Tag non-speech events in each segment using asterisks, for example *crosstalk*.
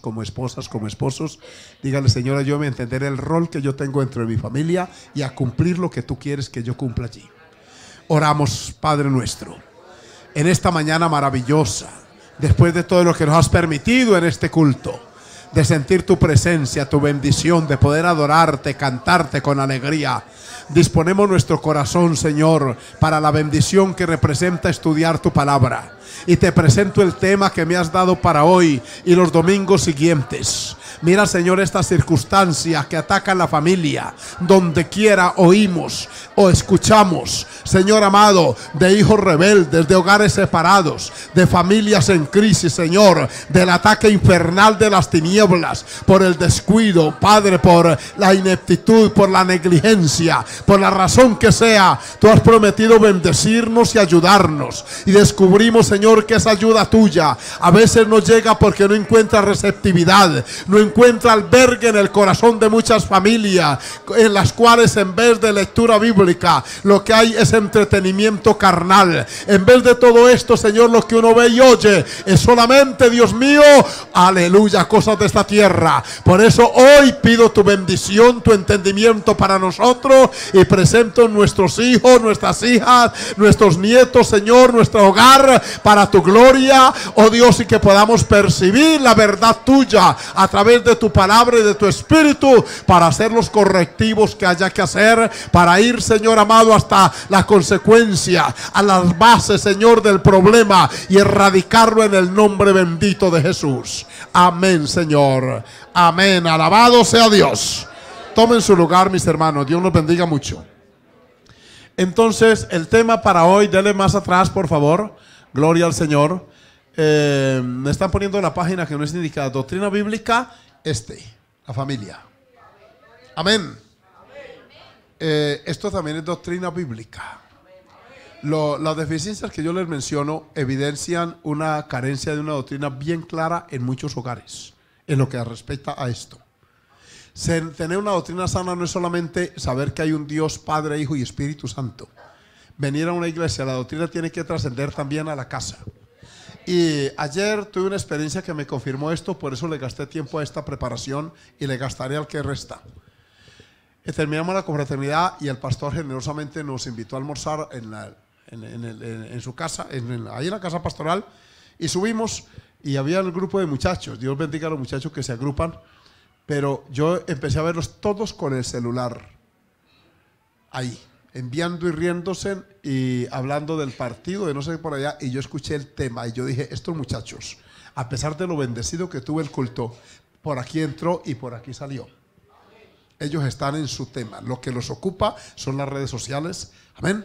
como esposas, como esposos. Dígale, señora, yo me a entender el rol que yo tengo dentro de mi familia y a cumplir lo que tú quieres que yo cumpla allí. Oramos, Padre nuestro, en esta mañana maravillosa, después de todo lo que nos has permitido en este culto de sentir tu presencia, tu bendición, de poder adorarte, cantarte con alegría. Disponemos nuestro corazón, Señor, para la bendición que representa estudiar tu palabra. Y te presento el tema que me has dado para hoy y los domingos siguientes. Mira, Señor, estas circunstancias que atacan la familia, donde quiera oímos o escuchamos, Señor amado, de hijos rebeldes, de hogares separados, de familias en crisis, Señor, del ataque infernal de las tinieblas, por el descuido, Padre, por la ineptitud, por la negligencia, por la razón que sea, tú has prometido bendecirnos y ayudarnos. Y descubrimos, Señor, que esa ayuda tuya a veces no llega porque no encuentra receptividad, no encuentra albergue en el corazón de muchas familias, en las cuales en vez de lectura bíblica, lo que hay es entretenimiento carnal. En vez de todo esto, Señor, lo que uno ve y oye es solamente, Dios mío, aleluya, cosas de esta tierra. Por eso hoy pido tu bendición, tu entendimiento para nosotros y presento nuestros hijos, nuestras hijas, nuestros nietos, Señor, nuestro hogar para tu gloria, oh Dios, y que podamos percibir la verdad tuya a través de tu palabra y de tu espíritu para hacer los correctivos que haya que hacer, para ir, Señor amado, hasta la consecuencia, a las bases, Señor, del problema y erradicarlo en el nombre bendito de Jesús. Amén, Señor. Amén. Alabado sea Dios. Tomen su lugar, mis hermanos. Dios los bendiga mucho. Entonces, el tema para hoy, denle más atrás, por favor. Gloria al Señor. Eh, me están poniendo la página que no es indicada. Doctrina bíblica este, la familia. Amén. Eh, esto también es doctrina bíblica. las deficiencias que yo les menciono evidencian una carencia de una doctrina bien clara en muchos hogares, en lo que respecta a esto. tener una doctrina sana no es solamente saber que hay un Dios Padre, Hijo y Espíritu Santo. Venir a una iglesia, la doctrina tiene que trascender también a la casa. Y ayer tuve una experiencia que me confirmó esto, por eso le gasté tiempo a esta preparación y le gastaré al que resta. terminamos la confraternidad y el pastor generosamente nos invitó a almorzar en, su casa, ahí en la casa pastoral, y subimos y había un grupo de muchachos, Dios bendiga a los muchachos que se agrupan, pero yo empecé a verlos todos con el celular, ahí enviando y riéndose y hablando del partido, de no sé por allá, y yo escuché el tema y yo dije, estos muchachos, a pesar de lo bendecido que tuve el culto, por aquí entró y por aquí salió. Ellos están en su tema. Lo que los ocupa son las redes sociales. Amén.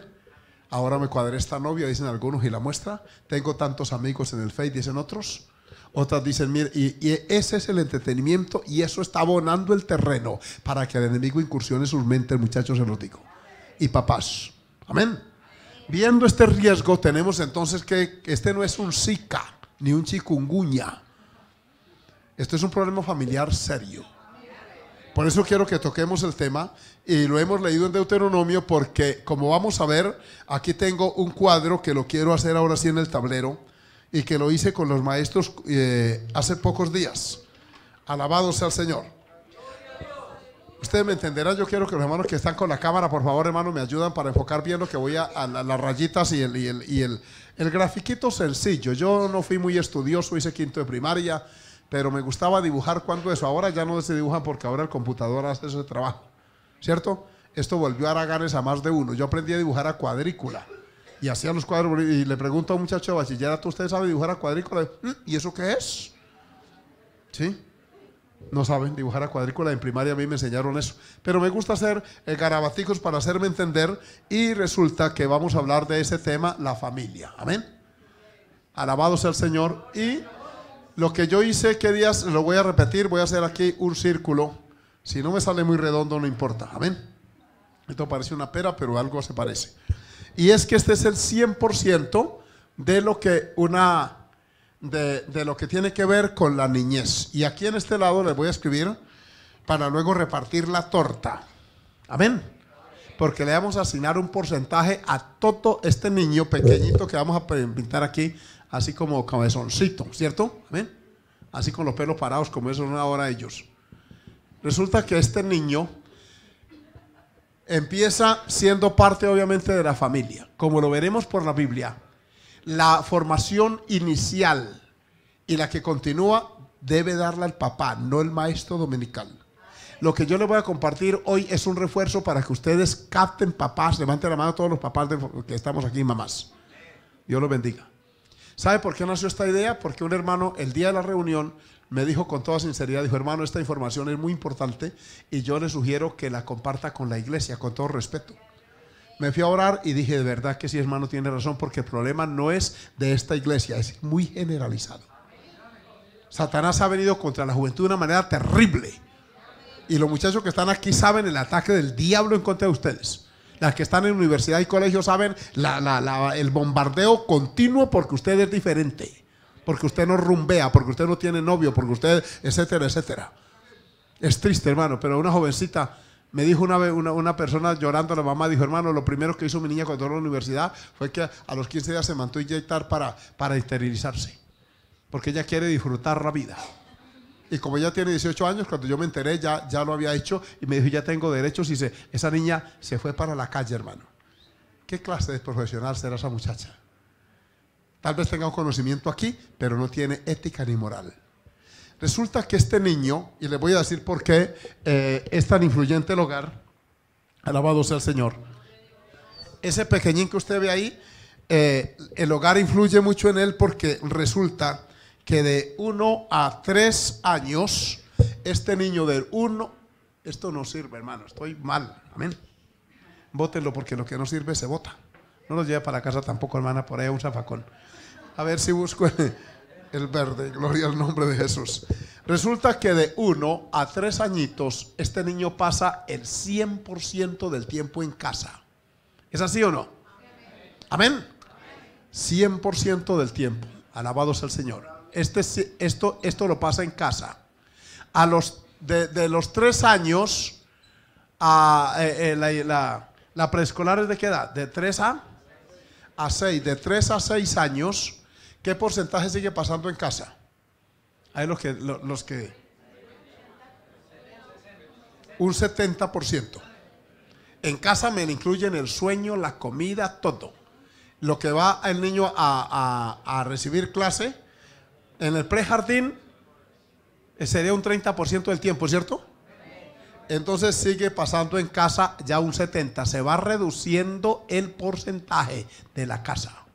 Ahora me cuadré esta novia, dicen algunos, y la muestra. Tengo tantos amigos en el Face, dicen otros. Otras dicen, mire, y, ese es el entretenimiento y eso está abonando el terreno para que el enemigo incursione en sus mentes, muchachos, se lo digo y papás. Amén. Viendo este riesgo, tenemos entonces que este no es un zika ni un chikunguña Esto es un problema familiar serio. Por eso quiero que toquemos el tema y lo hemos leído en Deuteronomio porque como vamos a ver, aquí tengo un cuadro que lo quiero hacer ahora sí en el tablero y que lo hice con los maestros eh, hace pocos días. Alabado sea el Señor. Ustedes me entenderán, yo quiero que los hermanos que están con la cámara, por favor, hermano, me ayudan para enfocar bien lo que voy a, las rayitas y el, y el, y el, el grafiquito sencillo. Yo no fui muy estudioso, hice quinto de primaria, pero me gustaba dibujar cuando eso. Ahora ya no se dibujan porque ahora el computador hace ese trabajo, ¿cierto? Esto volvió a Araganes a más de uno. Yo aprendí a dibujar a cuadrícula y hacía los cuadros y le pregunto a un muchacho de bachillerato, ¿usted sabe dibujar a cuadrícula? ¿Y eso qué es? ¿Sí? No saben dibujar a cuadrícula, en primaria a mí me enseñaron eso. Pero me gusta hacer eh, garabaticos para hacerme entender y resulta que vamos a hablar de ese tema, la familia. Amén. Alabado sea el Señor. Y lo que yo hice, ¿qué días? Lo voy a repetir, voy a hacer aquí un círculo. Si no me sale muy redondo, no importa. Amén. Esto parece una pera, pero algo se parece. Y es que este es el 100% de lo que una de, lo que tiene que ver con la niñez. Y aquí en este lado les voy a escribir para luego repartir la torta. Amén. Porque le vamos a asignar un porcentaje a todo este niño pequeñito que vamos a pintar aquí, así como cabezoncito, ¿cierto? Amén. Así con los pelos parados, como eso son ahora ellos. Resulta que este niño empieza siendo parte, obviamente, de la familia, como lo veremos por la Biblia la formación inicial y la que continúa debe darla el papá, no el maestro dominical. Lo que yo les voy a compartir hoy es un refuerzo para que ustedes capten papás, levanten la mano a todos los papás que estamos aquí, mamás. Dios los bendiga. ¿Sabe por qué nació esta idea? Porque un hermano el día de la reunión me dijo con toda sinceridad, dijo, hermano, esta información es muy importante y yo le sugiero que la comparta con la iglesia, con todo respeto me fui a orar y dije, de verdad que sí, hermano, tiene razón, porque el problema no es de esta iglesia, es muy generalizado. Satanás ha venido contra la juventud de una manera terrible. Y los muchachos que están aquí saben el ataque del diablo en contra de ustedes. Las que están en universidad y colegio saben la, el bombardeo continuo porque usted es diferente. Porque usted no rumbea, porque usted no tiene novio, porque usted, etcétera, etcétera. Es triste, hermano, pero una jovencita me dijo una vez una, persona llorando, la mamá dijo, hermano, lo primero que hizo mi niña cuando entró a la universidad fue que a los 15 días se mantuvo inyectar para, para esterilizarse, porque ella quiere disfrutar la vida. Y como ella tiene 18 años, cuando yo me enteré ya, ya lo había hecho y me dijo, ya tengo derechos. Y se, esa niña se fue para la calle, hermano. ¿Qué clase de profesional será esa muchacha? Tal vez tenga un conocimiento aquí, pero no tiene ética ni moral. Resulta que este niño, y le voy a decir por qué eh, es tan influyente el hogar, alabado sea el Señor. Ese pequeñín que usted ve ahí, eh, el hogar influye mucho en él porque resulta que de uno a tres años, este niño del uno, esto no sirve, hermano, estoy mal, amén. Vótenlo porque lo que no sirve se vota. No lo lleva para casa tampoco, hermana, por ahí un zafacón. A ver si busco el verde, gloria al nombre de Jesús. Resulta que de uno a tres añitos, este niño pasa el 100% del tiempo en casa. ¿Es así o no? Amén. 100% del tiempo. Alabado sea el Señor. Este, esto, esto lo pasa en casa. A los, de, los tres años, a, eh, eh, la, preescolar es de qué edad? De tres a, a De 3 a 6 años ¿Qué porcentaje sigue pasando en casa? Hay los que, los que un 70%. En casa me incluyen el sueño, la comida, todo. Lo que va el niño a, recibir clase en el prejardín eh, sería un 30% del tiempo, ¿cierto? Entonces sigue pasando en casa ya un 70%. Se va reduciendo el porcentaje de la casa.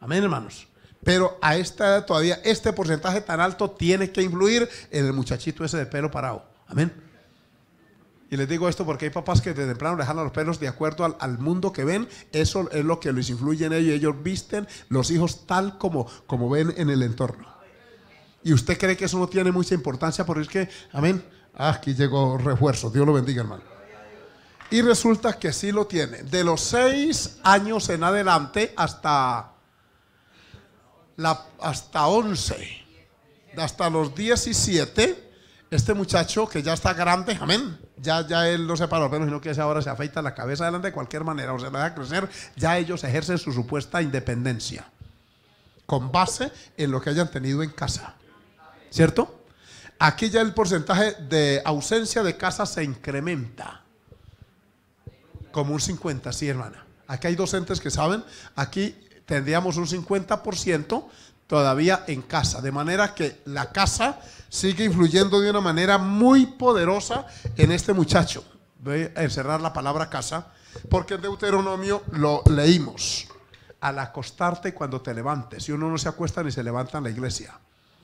Amén, hermanos. Pero a esta edad todavía este porcentaje tan alto tiene que influir en el muchachito ese de pelo parado. Amén. Y les digo esto porque hay papás que de temprano le jalan los pelos de acuerdo al, mundo que ven. Eso es lo que les influye en ellos. Ellos visten los hijos tal como, como ven en el entorno. Y usted cree que eso no tiene mucha importancia porque es que, amén, ah, aquí llegó refuerzo. Dios lo bendiga, hermano. Y resulta que sí lo tiene. De los seis años en adelante hasta hasta 11, hasta los 17, este muchacho que ya está grande, amén, ya, ya él no se para pero pelos, sino que ahora se afeita la cabeza adelante de cualquier manera, o se va deja crecer, ya ellos ejercen su supuesta independencia, con base en lo que hayan tenido en casa, ¿cierto? Aquí ya el porcentaje de ausencia de casa se incrementa, como un 50, sí hermana. Aquí hay docentes que saben, aquí tendríamos un 50% todavía en casa. De manera que la casa sigue influyendo de una manera muy poderosa en este muchacho. Voy a encerrar la palabra casa, porque en Deuteronomio lo leímos. Al acostarte cuando te levantes. y uno no se acuesta ni se levanta en la iglesia.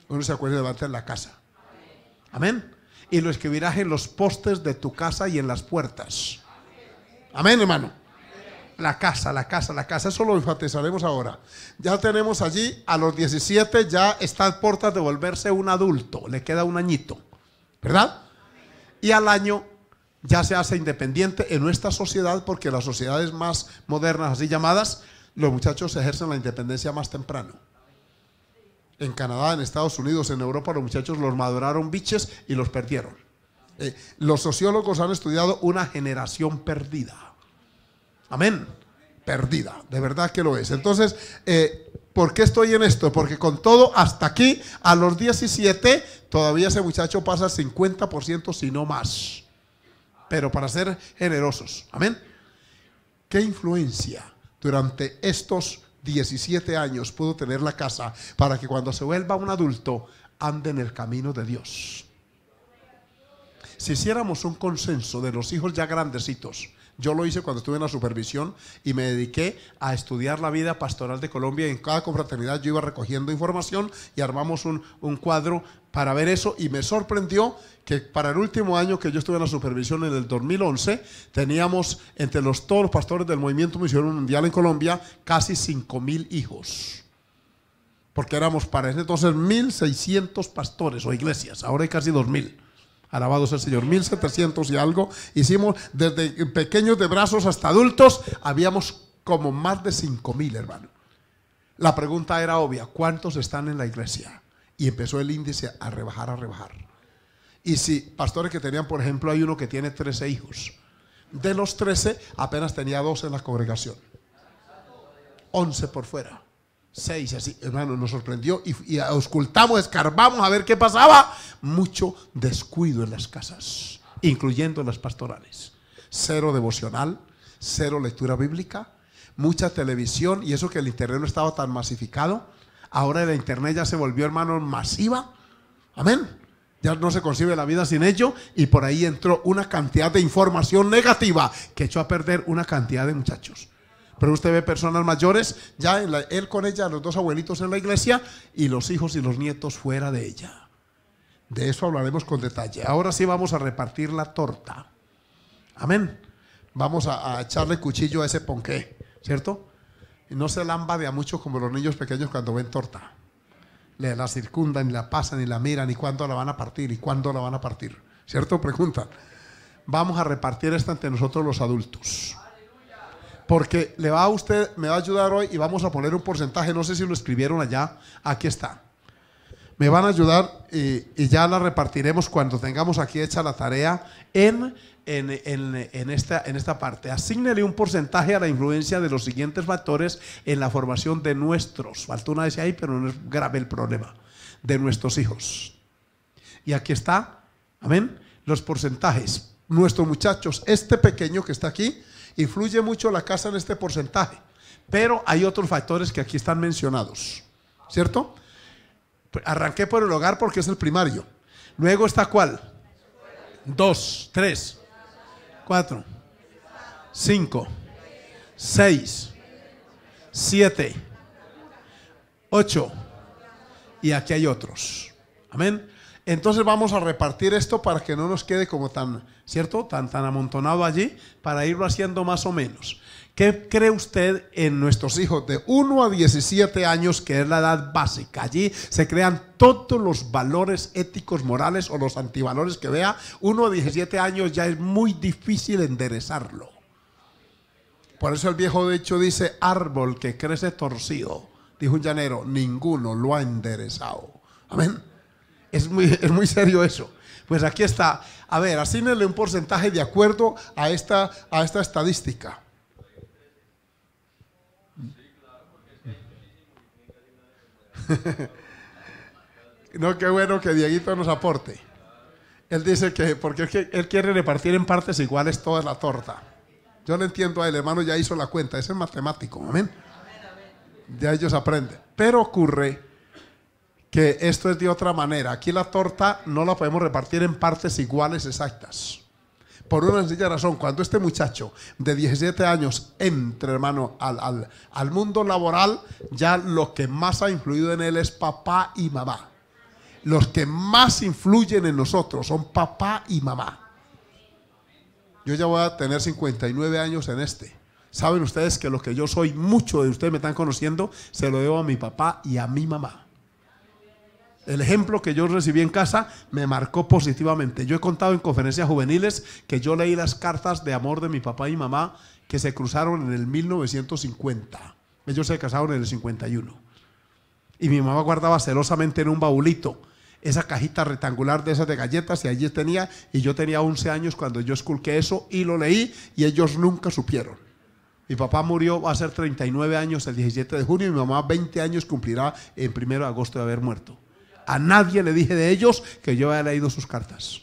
Uno se acuesta y levanta en la casa. Amén. Y lo escribirás en los postes de tu casa y en las puertas. Amén, hermano. La casa, la casa, la casa. Eso lo enfatizaremos ahora. Ya tenemos allí, a los 17 ya está a portas de volverse un adulto. Le queda un añito. ¿Verdad? Y al año ya se hace independiente en nuestra sociedad porque las sociedades más modernas, así llamadas, los muchachos ejercen la independencia más temprano. En Canadá, en Estados Unidos, en Europa, los muchachos los maduraron biches y los perdieron. Eh, los sociólogos han estudiado una generación perdida. Amén. Perdida, de verdad que lo es. Entonces, eh, ¿por qué estoy en esto? Porque con todo, hasta aquí, a los 17, todavía ese muchacho pasa 50%, si no más. Pero para ser generosos, amén. ¿Qué influencia durante estos 17 años pudo tener la casa para que cuando se vuelva un adulto ande en el camino de Dios? Si hiciéramos un consenso de los hijos ya grandecitos, yo lo hice cuando estuve en la supervisión y me dediqué a estudiar la vida pastoral de Colombia. en cada confraternidad yo iba recogiendo información y armamos un, cuadro para ver eso y me sorprendió que para el último año que yo estuve en la supervisión en el 2011 teníamos entre los, todos los pastores del movimiento misionero mundial en Colombia casi 5.000 mil hijos porque éramos para ese entonces 1.600 pastores o iglesias, ahora hay casi 2.000. Alabado sea el Señor. 1700 y algo. Hicimos desde pequeños de brazos hasta adultos. Habíamos como más de 5000, hermano. La pregunta era obvia. ¿Cuántos están en la iglesia? Y empezó el índice a rebajar, a rebajar. Y si pastores que tenían, por ejemplo, hay uno que tiene 13 hijos. De los 13, apenas tenía 12 en la congregación. 11 por fuera seis, así, hermano, nos sorprendió y, auscultamos, escarbamos a ver qué pasaba. Mucho descuido en las casas, incluyendo las pastorales. Cero devocional, cero lectura bíblica, mucha televisión y eso que el internet no estaba tan masificado. Ahora el internet ya se volvió, hermano, masiva. Amén. Ya no se concibe la vida sin ello y por ahí entró una cantidad de información negativa que echó a perder una cantidad de muchachos. Pero usted ve personas mayores, ya él con ella, los dos abuelitos en la iglesia y los hijos y los nietos fuera de ella. De eso hablaremos con detalle. Ahora sí vamos a repartir la torta. Amén. Vamos a, echarle cuchillo a ese ponqué, ¿cierto? Y no se lambadea mucho como los niños pequeños cuando ven torta. Le la circundan y la pasan y la miran y cuándo la van a partir y cuándo la van a partir. ¿Cierto? Preguntan. Vamos a repartir esta entre nosotros los adultos porque le va a usted, me va a ayudar hoy y vamos a poner un porcentaje, no sé si lo escribieron allá, aquí está. Me van a ayudar y, ya la repartiremos cuando tengamos aquí hecha la tarea en, en, esta, en esta parte. Asignele un porcentaje a la influencia de los siguientes factores en la formación de nuestros, faltó una vez ahí, pero no es grave el problema, de nuestros hijos. Y aquí está, amén, los porcentajes. Nuestros muchachos, este pequeño que está aquí, Influye mucho la casa en este porcentaje, pero hay otros factores que aquí están mencionados, ¿cierto? Pues arranqué por el hogar porque es el primario. Luego está cuál? Dos, tres, cuatro, cinco, seis, siete, ocho. Y aquí hay otros. Amén. Entonces vamos a repartir esto para que no nos quede como tan, ¿cierto? Tan, tan amontonado allí, para irlo haciendo más o menos. ¿Qué cree usted en nuestros hijos de 1 a 17 años, que es la edad básica? Allí se crean todos los valores éticos, morales o los antivalores que vea. 1 a 17 años ya es muy difícil enderezarlo. Por eso el viejo de hecho dice, árbol que crece torcido, dijo un llanero, ninguno lo ha enderezado. Amén. *laughs* Es muy, serio eso. Pues aquí está. A ver, le un porcentaje de acuerdo a esta, a esta estadística. *laughs* No, qué bueno que Dieguito nos aporte. Él dice que, porque él quiere repartir en partes iguales toda la torta. Yo le entiendo a él, hermano ya hizo la cuenta, ese es matemático, amén. De ellos aprende. Pero ocurre que esto es de otra manera. Aquí la torta no la podemos repartir en partes iguales exactas. Por una sencilla razón, cuando este muchacho de 17 años entre, hermano, al, al, mundo laboral, ya lo que más ha influido en él es papá y mamá. Los que más influyen en nosotros son papá y mamá. Yo ya voy a tener 59 años en este. Saben ustedes que lo que yo soy, muchos de ustedes me están conociendo, se lo debo a mi papá y a mi mamá. El ejemplo que yo recibí en casa me marcó positivamente. Yo he contado en conferencias juveniles que yo leí las cartas de amor de mi papá y mamá que se cruzaron en el 1950. Ellos se casaron en el 51. Y mi mamá guardaba celosamente en un baulito esa cajita rectangular de esas de galletas y allí tenía, y yo tenía 11 años cuando yo esculqué eso y lo leí y ellos nunca supieron. Mi papá murió, va a ser 39 años el 17 de junio y mi mamá 20 años cumplirá en 1 de agosto de haber muerto a nadie le dije de ellos que yo había leído sus cartas.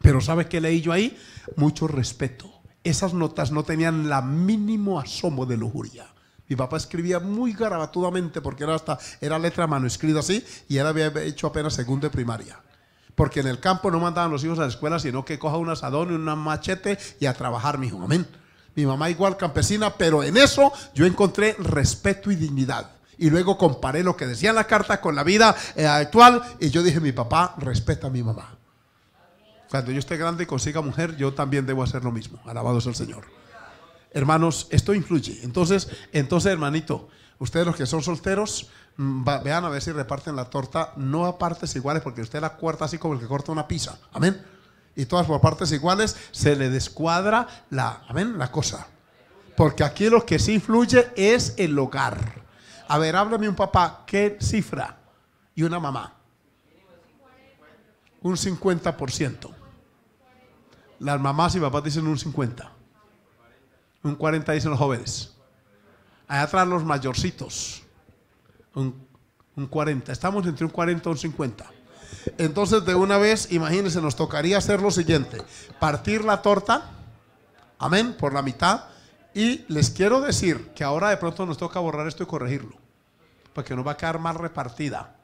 Pero ¿sabes qué leí yo ahí? Mucho respeto. Esas notas no tenían la mínimo asomo de lujuria. Mi papá escribía muy garabatudamente porque era hasta era letra manuscrita así y él había hecho apenas segundo de primaria. Porque en el campo no mandaban los hijos a la escuela, sino que coja un asadón y un machete y a trabajar, mi hijo. Amén. Mi mamá igual campesina, pero en eso yo encontré respeto y dignidad. Y luego comparé lo que decía la carta con la vida eh, actual y yo dije, mi papá respeta a mi mamá. Cuando yo esté grande y consiga mujer, yo también debo hacer lo mismo. Alabado es el Señor. Hermanos, esto influye. Entonces, entonces, hermanito, ustedes los que son solteros, mm, vean a ver si reparten la torta, no a partes iguales, porque usted la corta así como el que corta una pizza. Amén. Y todas por partes iguales se le descuadra la, amén, la cosa. Porque aquí lo que sí influye es el hogar. A ver, háblame un papá, ¿qué cifra? Y una mamá. Un 50%. Las mamás y papás dicen un 50. Un 40 dicen los jóvenes. Allá atrás los mayorcitos. Un, un 40. Estamos entre un 40 y un 50. Entonces, de una vez, imagínense, nos tocaría hacer lo siguiente: partir la torta, amén, por la mitad, y les quiero decir que ahora de pronto nos toca borrar esto y corregirlo, porque nos va a quedar más repartida.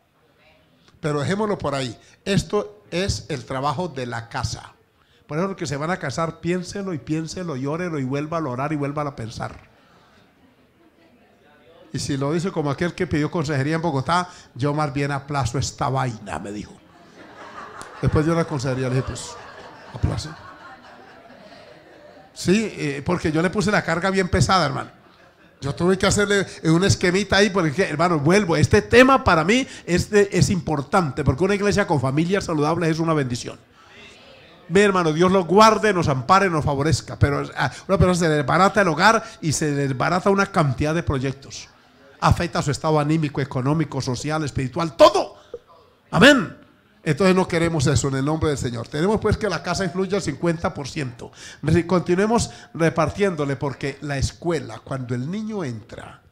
Pero dejémoslo por ahí. Esto es el trabajo de la casa. Por eso los que se van a casar, piénselo y piénselo, llórelo y vuelva a orar y vuelva a pensar. Y si lo dice como aquel que pidió consejería en Bogotá, yo más bien aplazo esta vaina, me dijo. Después yo la consejería, le dije, pues, aplazo. Sí, eh, porque yo le puse la carga bien pesada, hermano. Yo tuve que hacerle un esquemita ahí porque, hermano, vuelvo. Este tema para mí es, importante porque una iglesia con familias saludables es una bendición. Ve, hermano, Dios los guarde, nos ampare, nos favorezca. Pero ah, una persona se desbarata el hogar y se desbarata una cantidad de proyectos. Afecta su estado anímico, económico, social, espiritual, todo. Amén. Entonces no queremos eso en el nombre del Señor. Tenemos pues que la casa influya al 50%. Continuemos repartiéndole porque la escuela, cuando el niño entra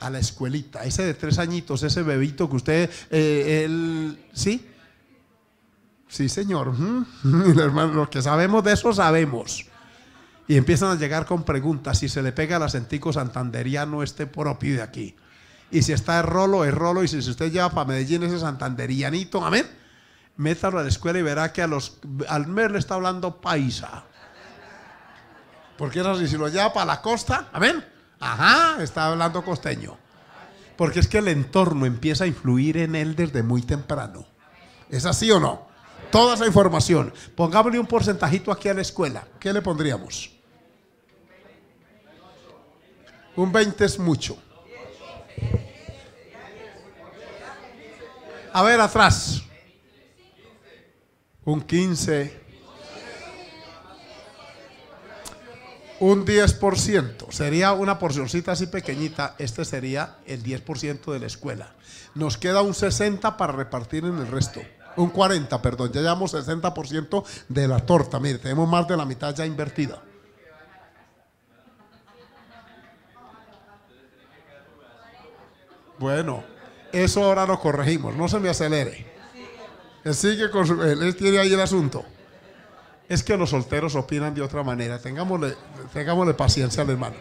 a la escuelita, ese de tres añitos, ese bebito que usted, eh, él, ¿sí? Sí, señor. *laughs* Hermano, los que sabemos de eso sabemos. Y empiezan a llegar con preguntas si se le pega el acentico santanderiano este propio de aquí. Y si está el rolo, es rolo. Y si usted lleva para Medellín ese santanderianito, amén métalo a la escuela y verá que a los, al mes le está hablando paisa. Porque es así, si lo lleva para la costa, amén, ajá, está hablando costeño. Porque es que el entorno empieza a influir en él desde muy temprano. ¿Es así o no? Toda esa información. Pongámosle un porcentajito aquí a la escuela. ¿Qué le pondríamos? Un 20 es mucho. A ver, atrás un 15, un 10%. Sería una porcioncita así pequeñita, este sería el 10% de la escuela. Nos queda un 60 para repartir en el resto. Un 40, perdón, ya llevamos 60% de la torta. Mire, tenemos más de la mitad ya invertida. Bueno, eso ahora lo corregimos, no se me acelere él tiene ahí el asunto. Es que los solteros opinan de otra manera. Tengámosle, paciencia al hermano.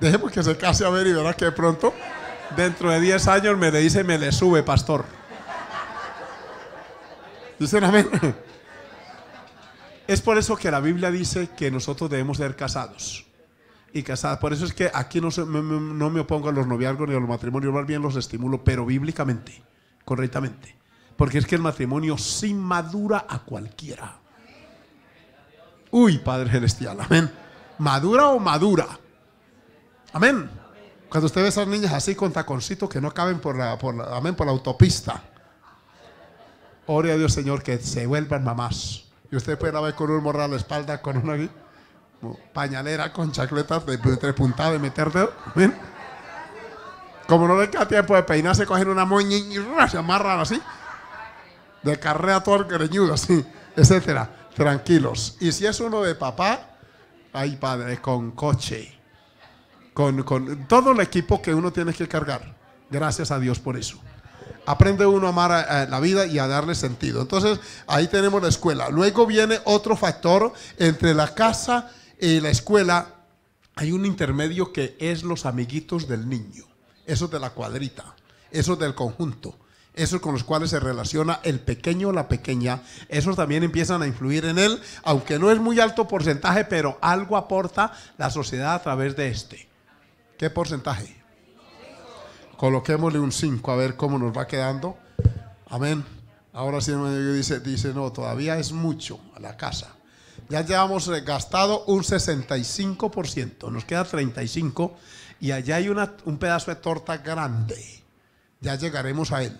Dejemos que se case a ver y verás que pronto, dentro de 10 años, me le dice, me le sube, pastor. ¿Dicen amén? Es por eso que la Biblia dice que nosotros debemos ser casados. Y casadas. Por eso es que aquí no, me, no me opongo a los noviazgos ni a los matrimonios, más bien los estimulo, pero bíblicamente, correctamente. Porque es que el matrimonio sí madura a cualquiera. Uy, Padre Celestial, amén. Madura o madura. Amén. Cuando usted ve a esas niñas así con taconcitos que no caben por la, por amén, por la autopista. Ore a Dios, Señor, que se vuelvan mamás. Y usted puede ver con un morral a la espalda, con una pañalera, con chacletas de, tres puntadas y meter dedo. Como no le queda tiempo de peinarse, cogen una moñi y se amarran así de carrera todo greñudo, así, etcétera. Tranquilos. Y si es uno de papá, hay padre con coche, con, todo el equipo que uno tiene que cargar. Gracias a Dios por eso. Aprende uno a amar eh, la vida y a darle sentido. Entonces, ahí tenemos la escuela. Luego viene otro factor entre la casa y la escuela. Hay un intermedio que es los amiguitos del niño, esos de la cuadrita, esos del conjunto esos con los cuales se relaciona el pequeño o la pequeña, esos también empiezan a influir en él, aunque no es muy alto porcentaje, pero algo aporta la sociedad a través de este. ¿Qué porcentaje? Coloquémosle un 5 a ver cómo nos va quedando. Amén. Ahora sí dice, dice, no, todavía es mucho a la casa. Ya llevamos gastado un 65%, nos queda 35% y allá hay un pedazo de torta grande. Ya llegaremos a él.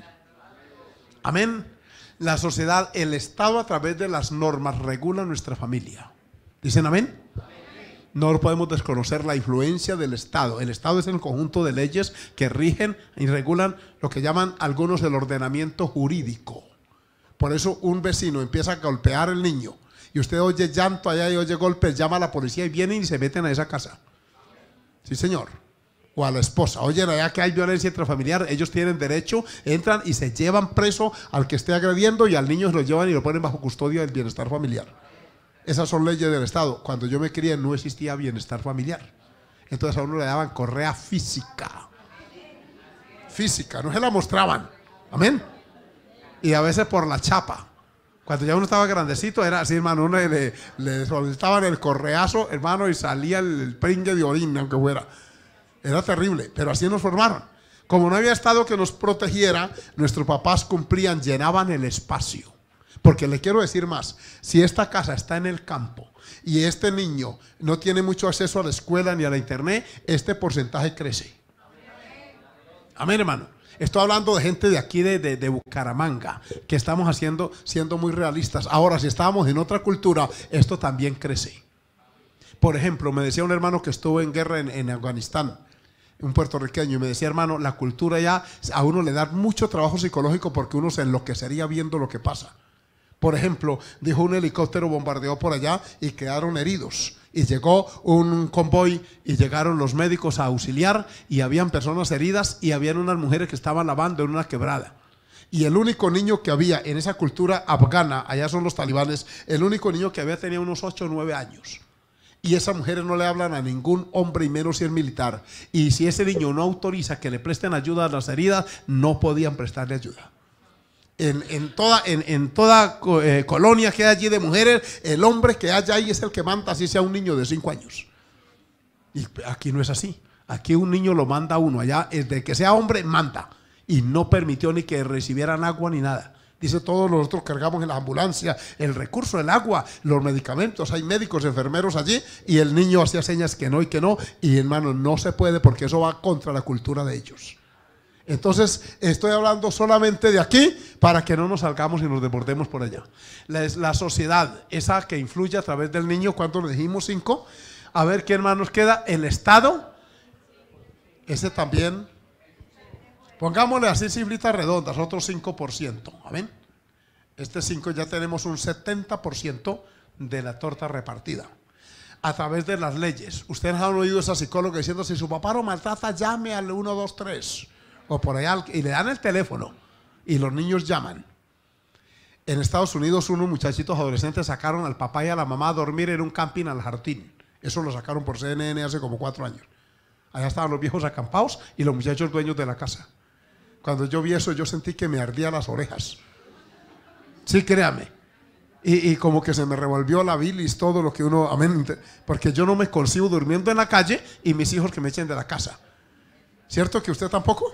Amén. La sociedad, el Estado a través de las normas regula nuestra familia. ¿Dicen amén? No podemos desconocer la influencia del Estado. El Estado es el conjunto de leyes que rigen y regulan lo que llaman algunos el ordenamiento jurídico. Por eso un vecino empieza a golpear al niño y usted oye llanto allá y oye golpes, llama a la policía y vienen y se meten a esa casa. Sí, señor o a la esposa. Oye, ya que hay violencia intrafamiliar, ellos tienen derecho, entran y se llevan preso al que esté agrediendo y al niño lo llevan y lo ponen bajo custodia del bienestar familiar. Esas son leyes del Estado. Cuando yo me crié no existía bienestar familiar. Entonces a uno le daban correa física. Física, no se la mostraban. Amén. Y a veces por la chapa. Cuando ya uno estaba grandecito era así, hermano, uno le, le soltaban el correazo, hermano, y salía el, el pringue de orina, aunque fuera. Era terrible, pero así nos formaron. Como no había estado que nos protegiera, nuestros papás cumplían, llenaban el espacio. Porque le quiero decir más, si esta casa está en el campo y este niño no tiene mucho acceso a la escuela ni a la internet, este porcentaje crece. Amén, hermano. Estoy hablando de gente de aquí, de, Bucaramanga, que estamos haciendo, siendo muy realistas. Ahora, si estábamos en otra cultura, esto también crece. Por ejemplo, me decía un hermano que estuvo en guerra en, en Afganistán un puertorriqueño, y me decía, hermano, la cultura ya a uno le da mucho trabajo psicológico porque uno se enloquecería viendo lo que pasa. Por ejemplo, dijo un helicóptero bombardeó por allá y quedaron heridos. Y llegó un convoy y llegaron los médicos a auxiliar y habían personas heridas y habían unas mujeres que estaban lavando en una quebrada. Y el único niño que había en esa cultura afgana, allá son los talibanes, el único niño que había tenía unos 8 o 9 años y esas mujeres no le hablan a ningún hombre y menos si es militar. Y si ese niño no autoriza que le presten ayuda a las heridas, no podían prestarle ayuda. En, toda, en, toda eh, colonia que hay allí de mujeres, el hombre que haya ahí es el que manda, así sea un niño de 5 años. Y aquí no es así. Aquí un niño lo manda uno, allá, desde que sea hombre, manda. Y no permitió ni que recibieran agua ni nada. Dice, todos nosotros cargamos en la ambulancia, el recurso, el agua, los medicamentos, hay médicos, enfermeros allí, y el niño hacía señas que no y que no, y hermano, no se puede porque eso va contra la cultura de ellos. Entonces, estoy hablando solamente de aquí para que no nos salgamos y nos desbordemos por allá. La, la sociedad, esa que influye a través del niño, ¿cuánto le dijimos? Cinco. A ver qué hermanos queda. El Estado, ese también Pongámosle así cifritas redondas, otro 5%. Amén. Este 5 ya tenemos un 70% de la torta repartida a través de las leyes. Ustedes han oído a esa psicóloga diciendo, si su papá lo maltrata, llame al 123 o por ahí, y le dan el teléfono y los niños llaman. En Estados Unidos unos muchachitos adolescentes sacaron al papá y a la mamá a dormir en un camping al jardín. Eso lo sacaron por CNN hace como cuatro años. Allá estaban los viejos acampados y los muchachos dueños de la casa. Cuando yo vi eso, yo sentí que me ardía las orejas. Sí, créame. Y, como que se me revolvió la bilis, todo lo que uno, amén, porque yo no me consigo durmiendo en la calle y mis hijos que me echen de la casa. ¿Cierto que usted tampoco?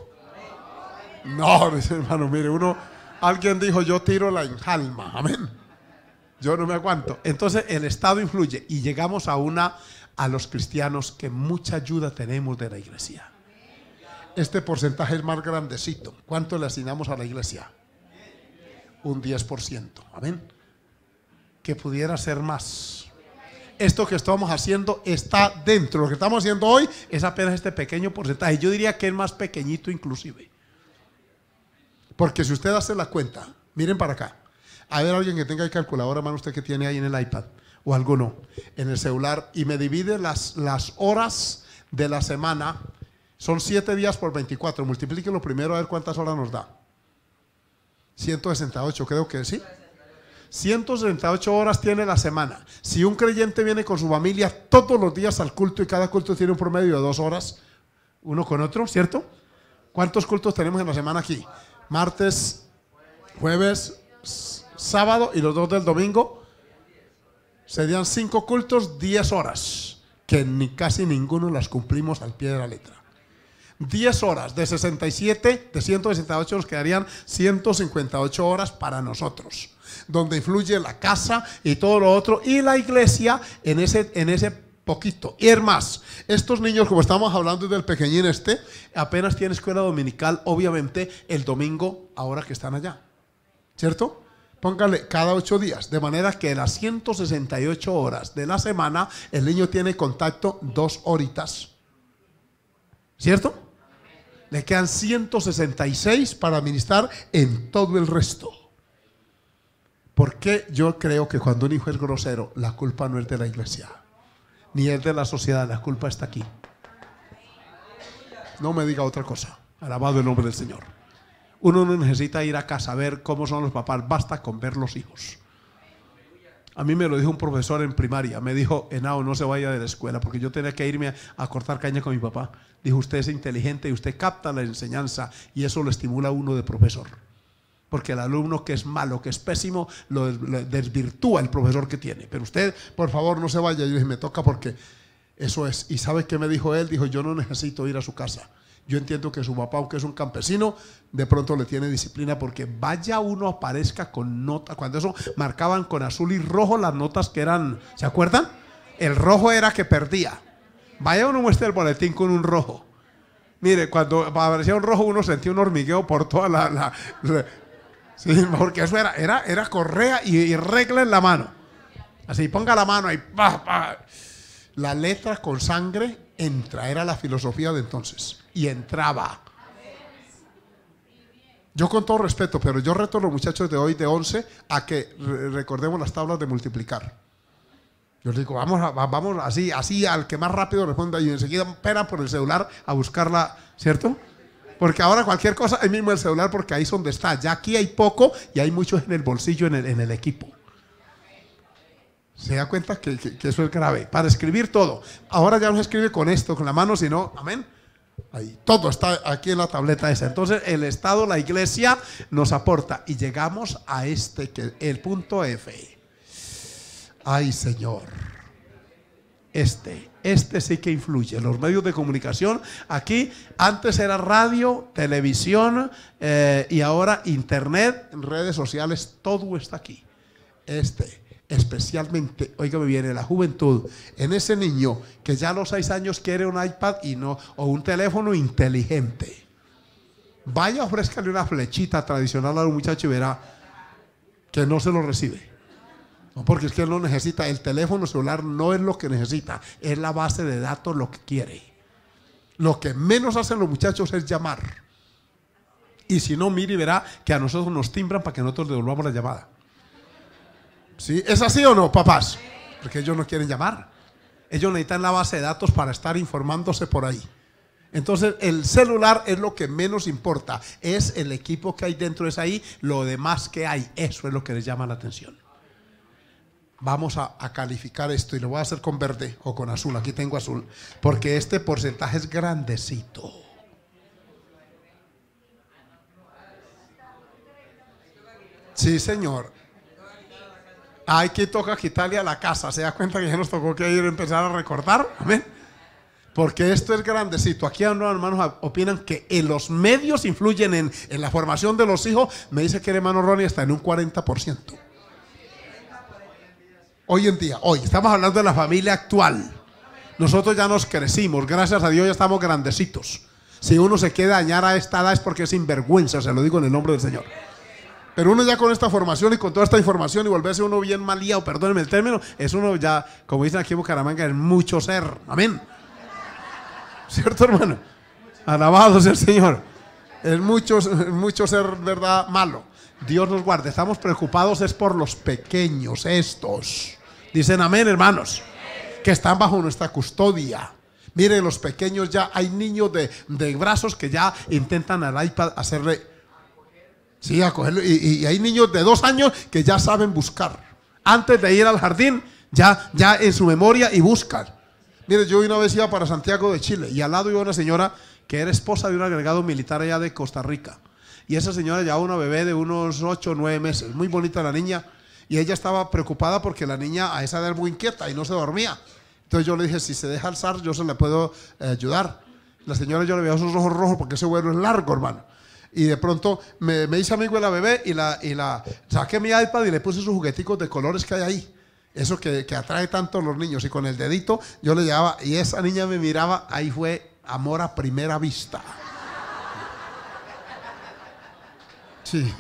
No, *laughs* hermano, mire, uno, alguien dijo, yo tiro la enjalma, amén. Yo no me aguanto. Entonces el Estado influye y llegamos a una, a los cristianos que mucha ayuda tenemos de la iglesia este porcentaje es más grandecito. ¿Cuánto le asignamos a la iglesia? Un 10%. Amén. Que pudiera ser más. Esto que estamos haciendo está dentro. Lo que estamos haciendo hoy es apenas este pequeño porcentaje. Yo diría que es más pequeñito inclusive. Porque si usted hace la cuenta, miren para acá. A ver, alguien que tenga el calculador a mano, usted que tiene ahí en el iPad o alguno, en el celular, y me divide las, las horas de la semana son 7 días por 24. lo primero a ver cuántas horas nos da. 168, creo que sí. 168 horas tiene la semana. Si un creyente viene con su familia todos los días al culto y cada culto tiene un promedio de dos horas, uno con otro, ¿cierto? ¿Cuántos cultos tenemos en la semana aquí? Martes, jueves, sábado y los dos del domingo. Serían cinco cultos, diez horas, que ni, casi ninguno las cumplimos al pie de la letra. 10 horas de 67, de 168 nos quedarían 158 horas para nosotros, donde influye la casa y todo lo otro, y la iglesia en ese, en ese poquito. Y es más, estos niños, como estamos hablando del pequeñín este, apenas tiene escuela dominical, obviamente, el domingo, ahora que están allá. ¿Cierto? Póngale cada ocho días, de manera que en las 168 horas de la semana el niño tiene contacto dos horitas. ¿Cierto? me quedan 166 para administrar en todo el resto. Porque yo creo que cuando un hijo es grosero, la culpa no es de la iglesia, ni es de la sociedad, la culpa está aquí. No me diga otra cosa. Alabado el nombre del Señor. Uno no necesita ir a casa a ver cómo son los papás, basta con ver los hijos. A mí me lo dijo un profesor en primaria. Me dijo, enao no se vaya de la escuela, porque yo tenía que irme a, cortar caña con mi papá. Dijo, usted es inteligente y usted capta la enseñanza y eso lo estimula a uno de profesor. Porque el alumno que es malo, que es pésimo, lo, desvirtúa el profesor que tiene. Pero usted, por favor, no se vaya. Yo dije, me toca porque eso es. ¿Y sabe qué me dijo él? Dijo, yo no necesito ir a su casa. Yo entiendo que su papá, aunque es un campesino, de pronto le tiene disciplina porque vaya uno aparezca con nota. Cuando eso marcaban con azul y rojo las notas que eran, ¿se acuerdan? El rojo era que perdía. Vaya uno muestra el boletín con un rojo. Mire, cuando aparecía un rojo uno sentía un hormigueo por toda la... sí, porque eso era, era, era correa y, regla en la mano. Así, ponga la mano ahí, pa, La letra con sangre entra, era la filosofía de entonces, y entraba. Yo con todo respeto, pero yo reto a los muchachos de hoy de 11 a que recordemos las tablas de multiplicar. Yo les digo, vamos, a, vamos así, así al que más rápido responda y enseguida espera por el celular a buscarla, ¿cierto? Porque ahora cualquier cosa, ahí mismo el celular, porque ahí es donde está. Ya aquí hay poco y hay mucho en el bolsillo, en el, en el equipo. Se da cuenta que, eso es grave. Para escribir todo. Ahora ya no se escribe con esto, con la mano, sino, amén. Ahí, todo está aquí en la tableta esa. Entonces el Estado, la iglesia nos aporta. Y llegamos a este, que el punto F. Ay Señor. Este, este sí que influye. Los medios de comunicación, aquí antes era radio, televisión eh, y ahora internet, redes sociales, todo está aquí. Este especialmente, oiga, me viene la juventud, en ese niño que ya a los seis años quiere un iPad y no, o un teléfono inteligente. Vaya, ofrézcale una flechita tradicional a un muchacho y verá que no se lo recibe. porque es que él no necesita, el teléfono celular no es lo que necesita, es la base de datos lo que quiere. Lo que menos hacen los muchachos es llamar. Y si no, mire y verá que a nosotros nos timbran para que nosotros devolvamos la llamada. ¿Es así o no, papás? Porque ellos no quieren llamar. Ellos necesitan la base de datos para estar informándose por ahí. Entonces, el celular es lo que menos importa. Es el equipo que hay dentro, es ahí, lo demás que hay. Eso es lo que les llama la atención. Vamos a, a calificar esto y lo voy a hacer con verde o con azul. Aquí tengo azul. Porque este porcentaje es grandecito. Sí, señor. Hay que toca quitarle a la casa. ¿Se da cuenta que ya nos tocó que ir a empezar a recortar? Amén. Porque esto es grandecito. Aquí algunos hermanos opinan que en los medios influyen en, la formación de los hijos. Me dice que el hermano Ronnie está en un 40%. Hoy en día, hoy, estamos hablando de la familia actual. Nosotros ya nos crecimos, gracias a Dios ya estamos grandecitos. Si uno se queda añar a esta edad es porque es sinvergüenza, se lo digo en el nombre del Señor. Pero uno ya con esta formación y con toda esta información y volverse uno bien o perdónenme el término, es uno ya, como dicen aquí en Bucaramanga, es mucho ser. Amén. ¿Cierto, hermano? Alabados el Señor. Es mucho, mucho ser, ¿verdad? Malo. Dios nos guarde. Estamos preocupados es por los pequeños, estos. Dicen amén, hermanos. Que están bajo nuestra custodia. Miren, los pequeños ya, hay niños de, de brazos que ya intentan al iPad hacerle Sí, a Y, hay niños de dos años que ya saben buscar. Antes de ir al jardín, ya, ya en su memoria y buscan. Mire, yo una vez iba para Santiago de Chile y al lado iba una señora que era esposa de un agregado militar allá de Costa Rica. Y esa señora llevaba una bebé de unos 8 o 9 meses, muy bonita la niña. Y ella estaba preocupada porque la niña a esa edad era muy inquieta y no se dormía. Entonces yo le dije, si se deja alzar, yo se la puedo eh, ayudar. La señora yo le veía sus ojos rojos porque ese vuelo es largo, hermano y de pronto me, hice amigo de la bebé y la, y la saqué mi iPad y le puse sus jugueticos de colores que hay ahí. Eso que, que atrae tanto a los niños. Y con el dedito yo le llevaba y esa niña me miraba, ahí fue amor a primera vista. Sí,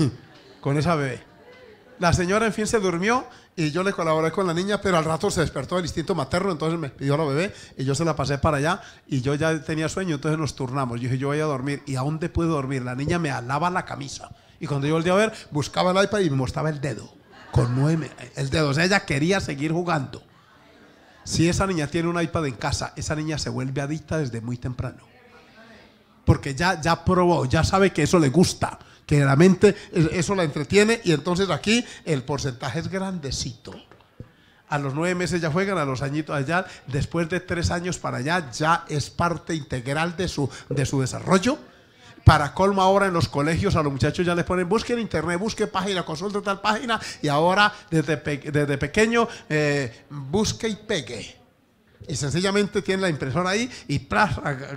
con esa bebé. La señora en fin se durmió y yo le colaboré con la niña, pero al rato se despertó el instinto materno, entonces me pidió a la bebé y yo se la pasé para allá y yo ya tenía sueño, entonces nos turnamos. Yo dije, yo voy a dormir. ¿Y a dónde puedo dormir? La niña me alaba la camisa. Y cuando yo volví a ver, buscaba el iPad y me mostraba el dedo. Con el dedo. O sea, ella quería seguir jugando. Si esa niña tiene un iPad en casa, esa niña se vuelve adicta desde muy temprano. Porque ya, ya probó, ya sabe que eso le gusta que la mente eh, eso la entretiene y entonces aquí el porcentaje es grandecito. A los nueve meses ya juegan, a los añitos allá, después de tres años para allá ya es parte integral de su, de su desarrollo. Para colmo ahora en los colegios a los muchachos ya les ponen busquen internet, busquen página, consulte tal página y ahora desde, desde pequeño eh, busque y pegue y sencillamente tienen la impresora ahí y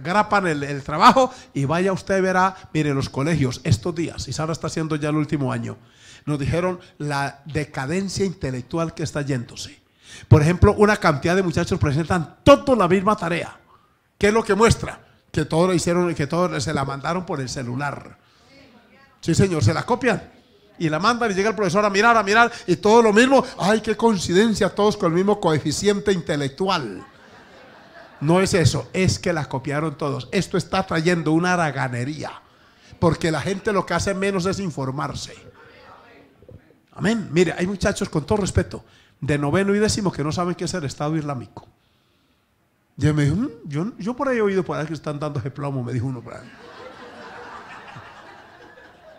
grapan el, trabajo y vaya usted verá, mire, los colegios estos días, y Sara está haciendo ya el último año, nos dijeron la decadencia intelectual que está yéndose. Por ejemplo, una cantidad de muchachos presentan todo la misma tarea. ¿Qué es lo que muestra? Que todo lo hicieron, y que todos se la mandaron por el celular. Sí, señor, se la copian y la mandan y llega el profesor a mirar, a mirar y todo lo mismo. ¡Ay, qué coincidencia! Todos con el mismo coeficiente intelectual. No es eso, es que las copiaron todos. Esto está trayendo una haraganería, porque la gente lo que hace menos es informarse. Amén. Mire, hay muchachos, con todo respeto, de noveno y décimo que no saben qué es el Estado Islámico. Yo me dijo, mm, yo, por ahí he oído por ahí que están dando ese plomo, me dijo uno para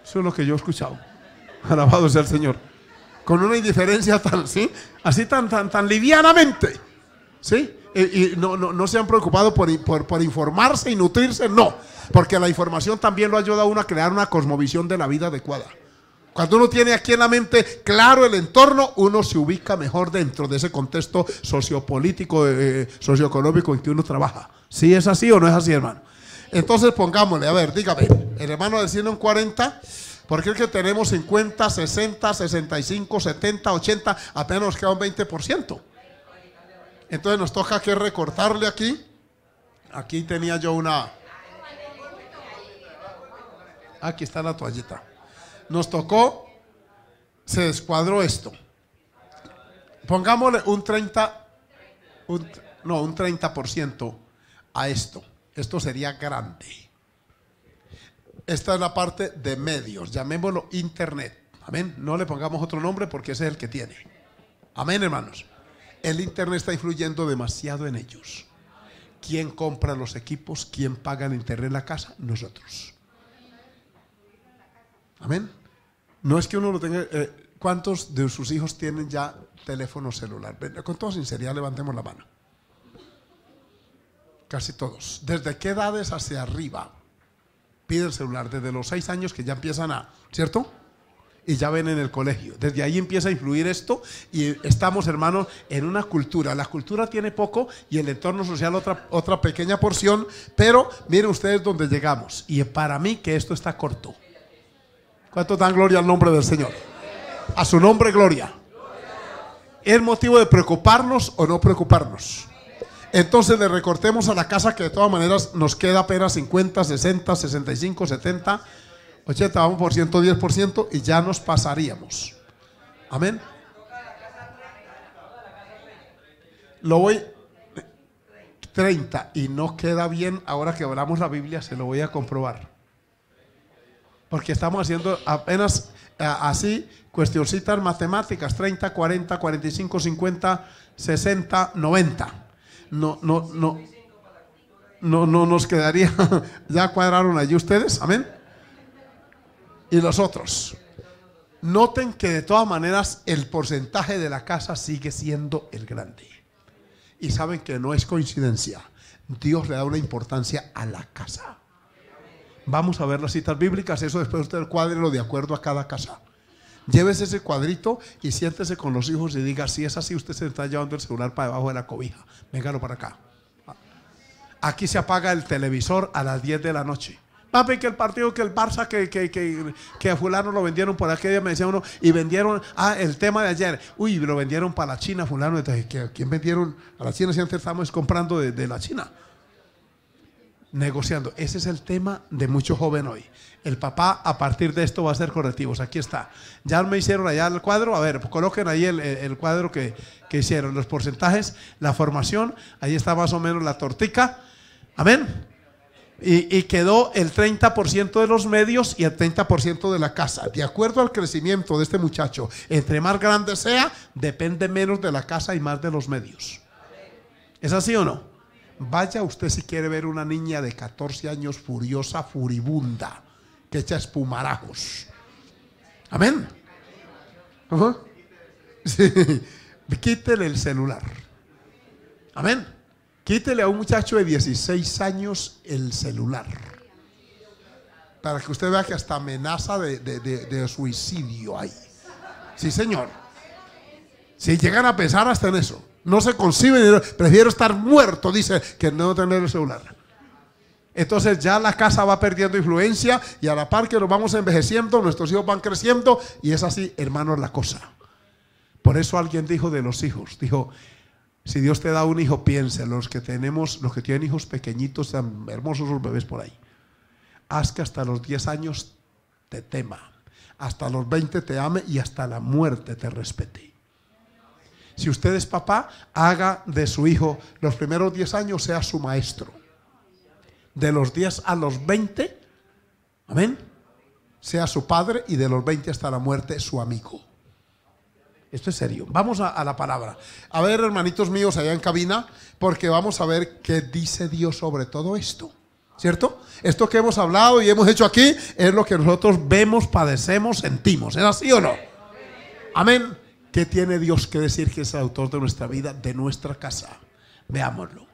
Eso es lo que yo he escuchado. Alabado sea el Señor. Con una indiferencia tan, ¿sí? Así tan, tan, tan livianamente. ¿Sí? y, no, no, se han preocupado por, informarse y nutrirse, no, porque la información también lo ayuda a uno a crear una cosmovisión de la vida adecuada. Cuando uno tiene aquí en la mente claro el entorno, uno se ubica mejor dentro de ese contexto sociopolítico, eh, eh, socioeconómico en que uno trabaja. ¿Sí es así o no es así, hermano? Entonces pongámosle, a ver, dígame, el hermano del en 40, qué es que tenemos 50, 60, 65, 70, 80, apenas nos queda un 20%. Entonces nos toca que recortarle aquí. Aquí tenía yo una... Aquí está la toallita. Nos tocó, se descuadró esto. Pongámosle un 30, un, no, un 30% a esto. Esto sería grande. Esta es la parte de medios, llamémoslo Internet. Amén. No le pongamos otro nombre porque ese es el que tiene. Amén, hermanos. El Internet está influyendo demasiado en ellos. ¿Quién compra los equipos? ¿Quién paga el Internet en la casa? Nosotros. Amén. No es que uno lo tenga... Eh, ¿Cuántos de sus hijos tienen ya teléfono celular? Con toda sinceridad levantemos la mano. Casi todos. ¿Desde qué edades hacia arriba piden celular? Desde los seis años que ya empiezan a... ¿Cierto? y ya ven en el colegio. Desde ahí empieza a influir esto y estamos, hermanos, en una cultura. La cultura tiene poco y el entorno social otra, otra pequeña porción, pero miren ustedes dónde llegamos. Y para mí que esto está corto. ¿Cuántos dan gloria al nombre del Señor? A su nombre, gloria. ¿Es motivo de preocuparnos o no preocuparnos? Entonces le recortemos a la casa que de todas maneras nos queda apenas 50, 60, 65, 70 80, vamos por y ya nos pasaríamos. Amén. Lo voy 30 y no queda bien ahora que hablamos la Biblia, se lo voy a comprobar. Porque estamos haciendo apenas eh, así cuestioncitas matemáticas, 30, 40, 45, 50, 60, 90. No, no, no. No, no nos quedaría, *laughs* ya cuadraron allí ustedes, amén y los otros. Noten que de todas maneras el porcentaje de la casa sigue siendo el grande. Y saben que no es coincidencia. Dios le da una importancia a la casa. Vamos a ver las citas bíblicas, eso después usted cuadrelo de acuerdo a cada casa. Llévese ese cuadrito y siéntese con los hijos y diga, si es así, usted se está llevando el celular para debajo de la cobija. Véngalo para acá. Aquí se apaga el televisor a las 10 de la noche. Papi, que el partido, que el Barça, que, que, que, que a fulano lo vendieron por aquella, me decía uno, y vendieron, ah, el tema de ayer, uy, lo vendieron para la China, fulano, entonces, ¿quién vendieron a la China si antes estamos comprando de, la China? Negociando. Ese es el tema de mucho joven hoy. El papá a partir de esto va a hacer correctivos. Aquí está. Ya me hicieron allá el cuadro. A ver, coloquen ahí el, el cuadro que, que, hicieron. Los porcentajes, la formación. Ahí está más o menos la tortica. Amén. Y, quedó el 30% de los medios y el 30% de la casa. De acuerdo al crecimiento de este muchacho, entre más grande sea, depende menos de la casa y más de los medios. ¿Es así o no? Vaya usted si quiere ver una niña de 14 años furiosa, furibunda, que echa espumarajos. Amén. *laughs* sí. Quítele el celular. Amén. Quítele a un muchacho de 16 años el celular. Para que usted vea que hasta amenaza de, suicidio hay. Sí, señor. Si llegan a pensar hasta en eso. No se concibe, prefiero estar muerto, dice, que no tener el celular. Entonces ya la casa va perdiendo influencia y a la par que nos vamos envejeciendo, nuestros hijos van creciendo y es así, hermanos, la cosa. Por eso alguien dijo de los hijos, dijo, si Dios te da un hijo, piensa, los que tenemos, los que tienen hijos pequeñitos, sean hermosos los bebés por ahí. Haz que hasta los 10 años te tema, hasta los 20 te ame y hasta la muerte te respete. Si usted es papá, haga de su hijo los primeros 10 años sea su maestro. De los 10 a los 20, amén, sea su padre y de los 20 hasta la muerte su amigo. Esto es serio. Vamos a, la palabra. A ver, hermanitos míos allá en cabina, porque vamos a ver qué dice Dios sobre todo esto. ¿Cierto? Esto que hemos hablado y hemos hecho aquí es lo que nosotros vemos, padecemos, sentimos. ¿Es así o no? Amén. ¿Qué tiene Dios que decir que es autor de nuestra vida, de nuestra casa? Veámoslo.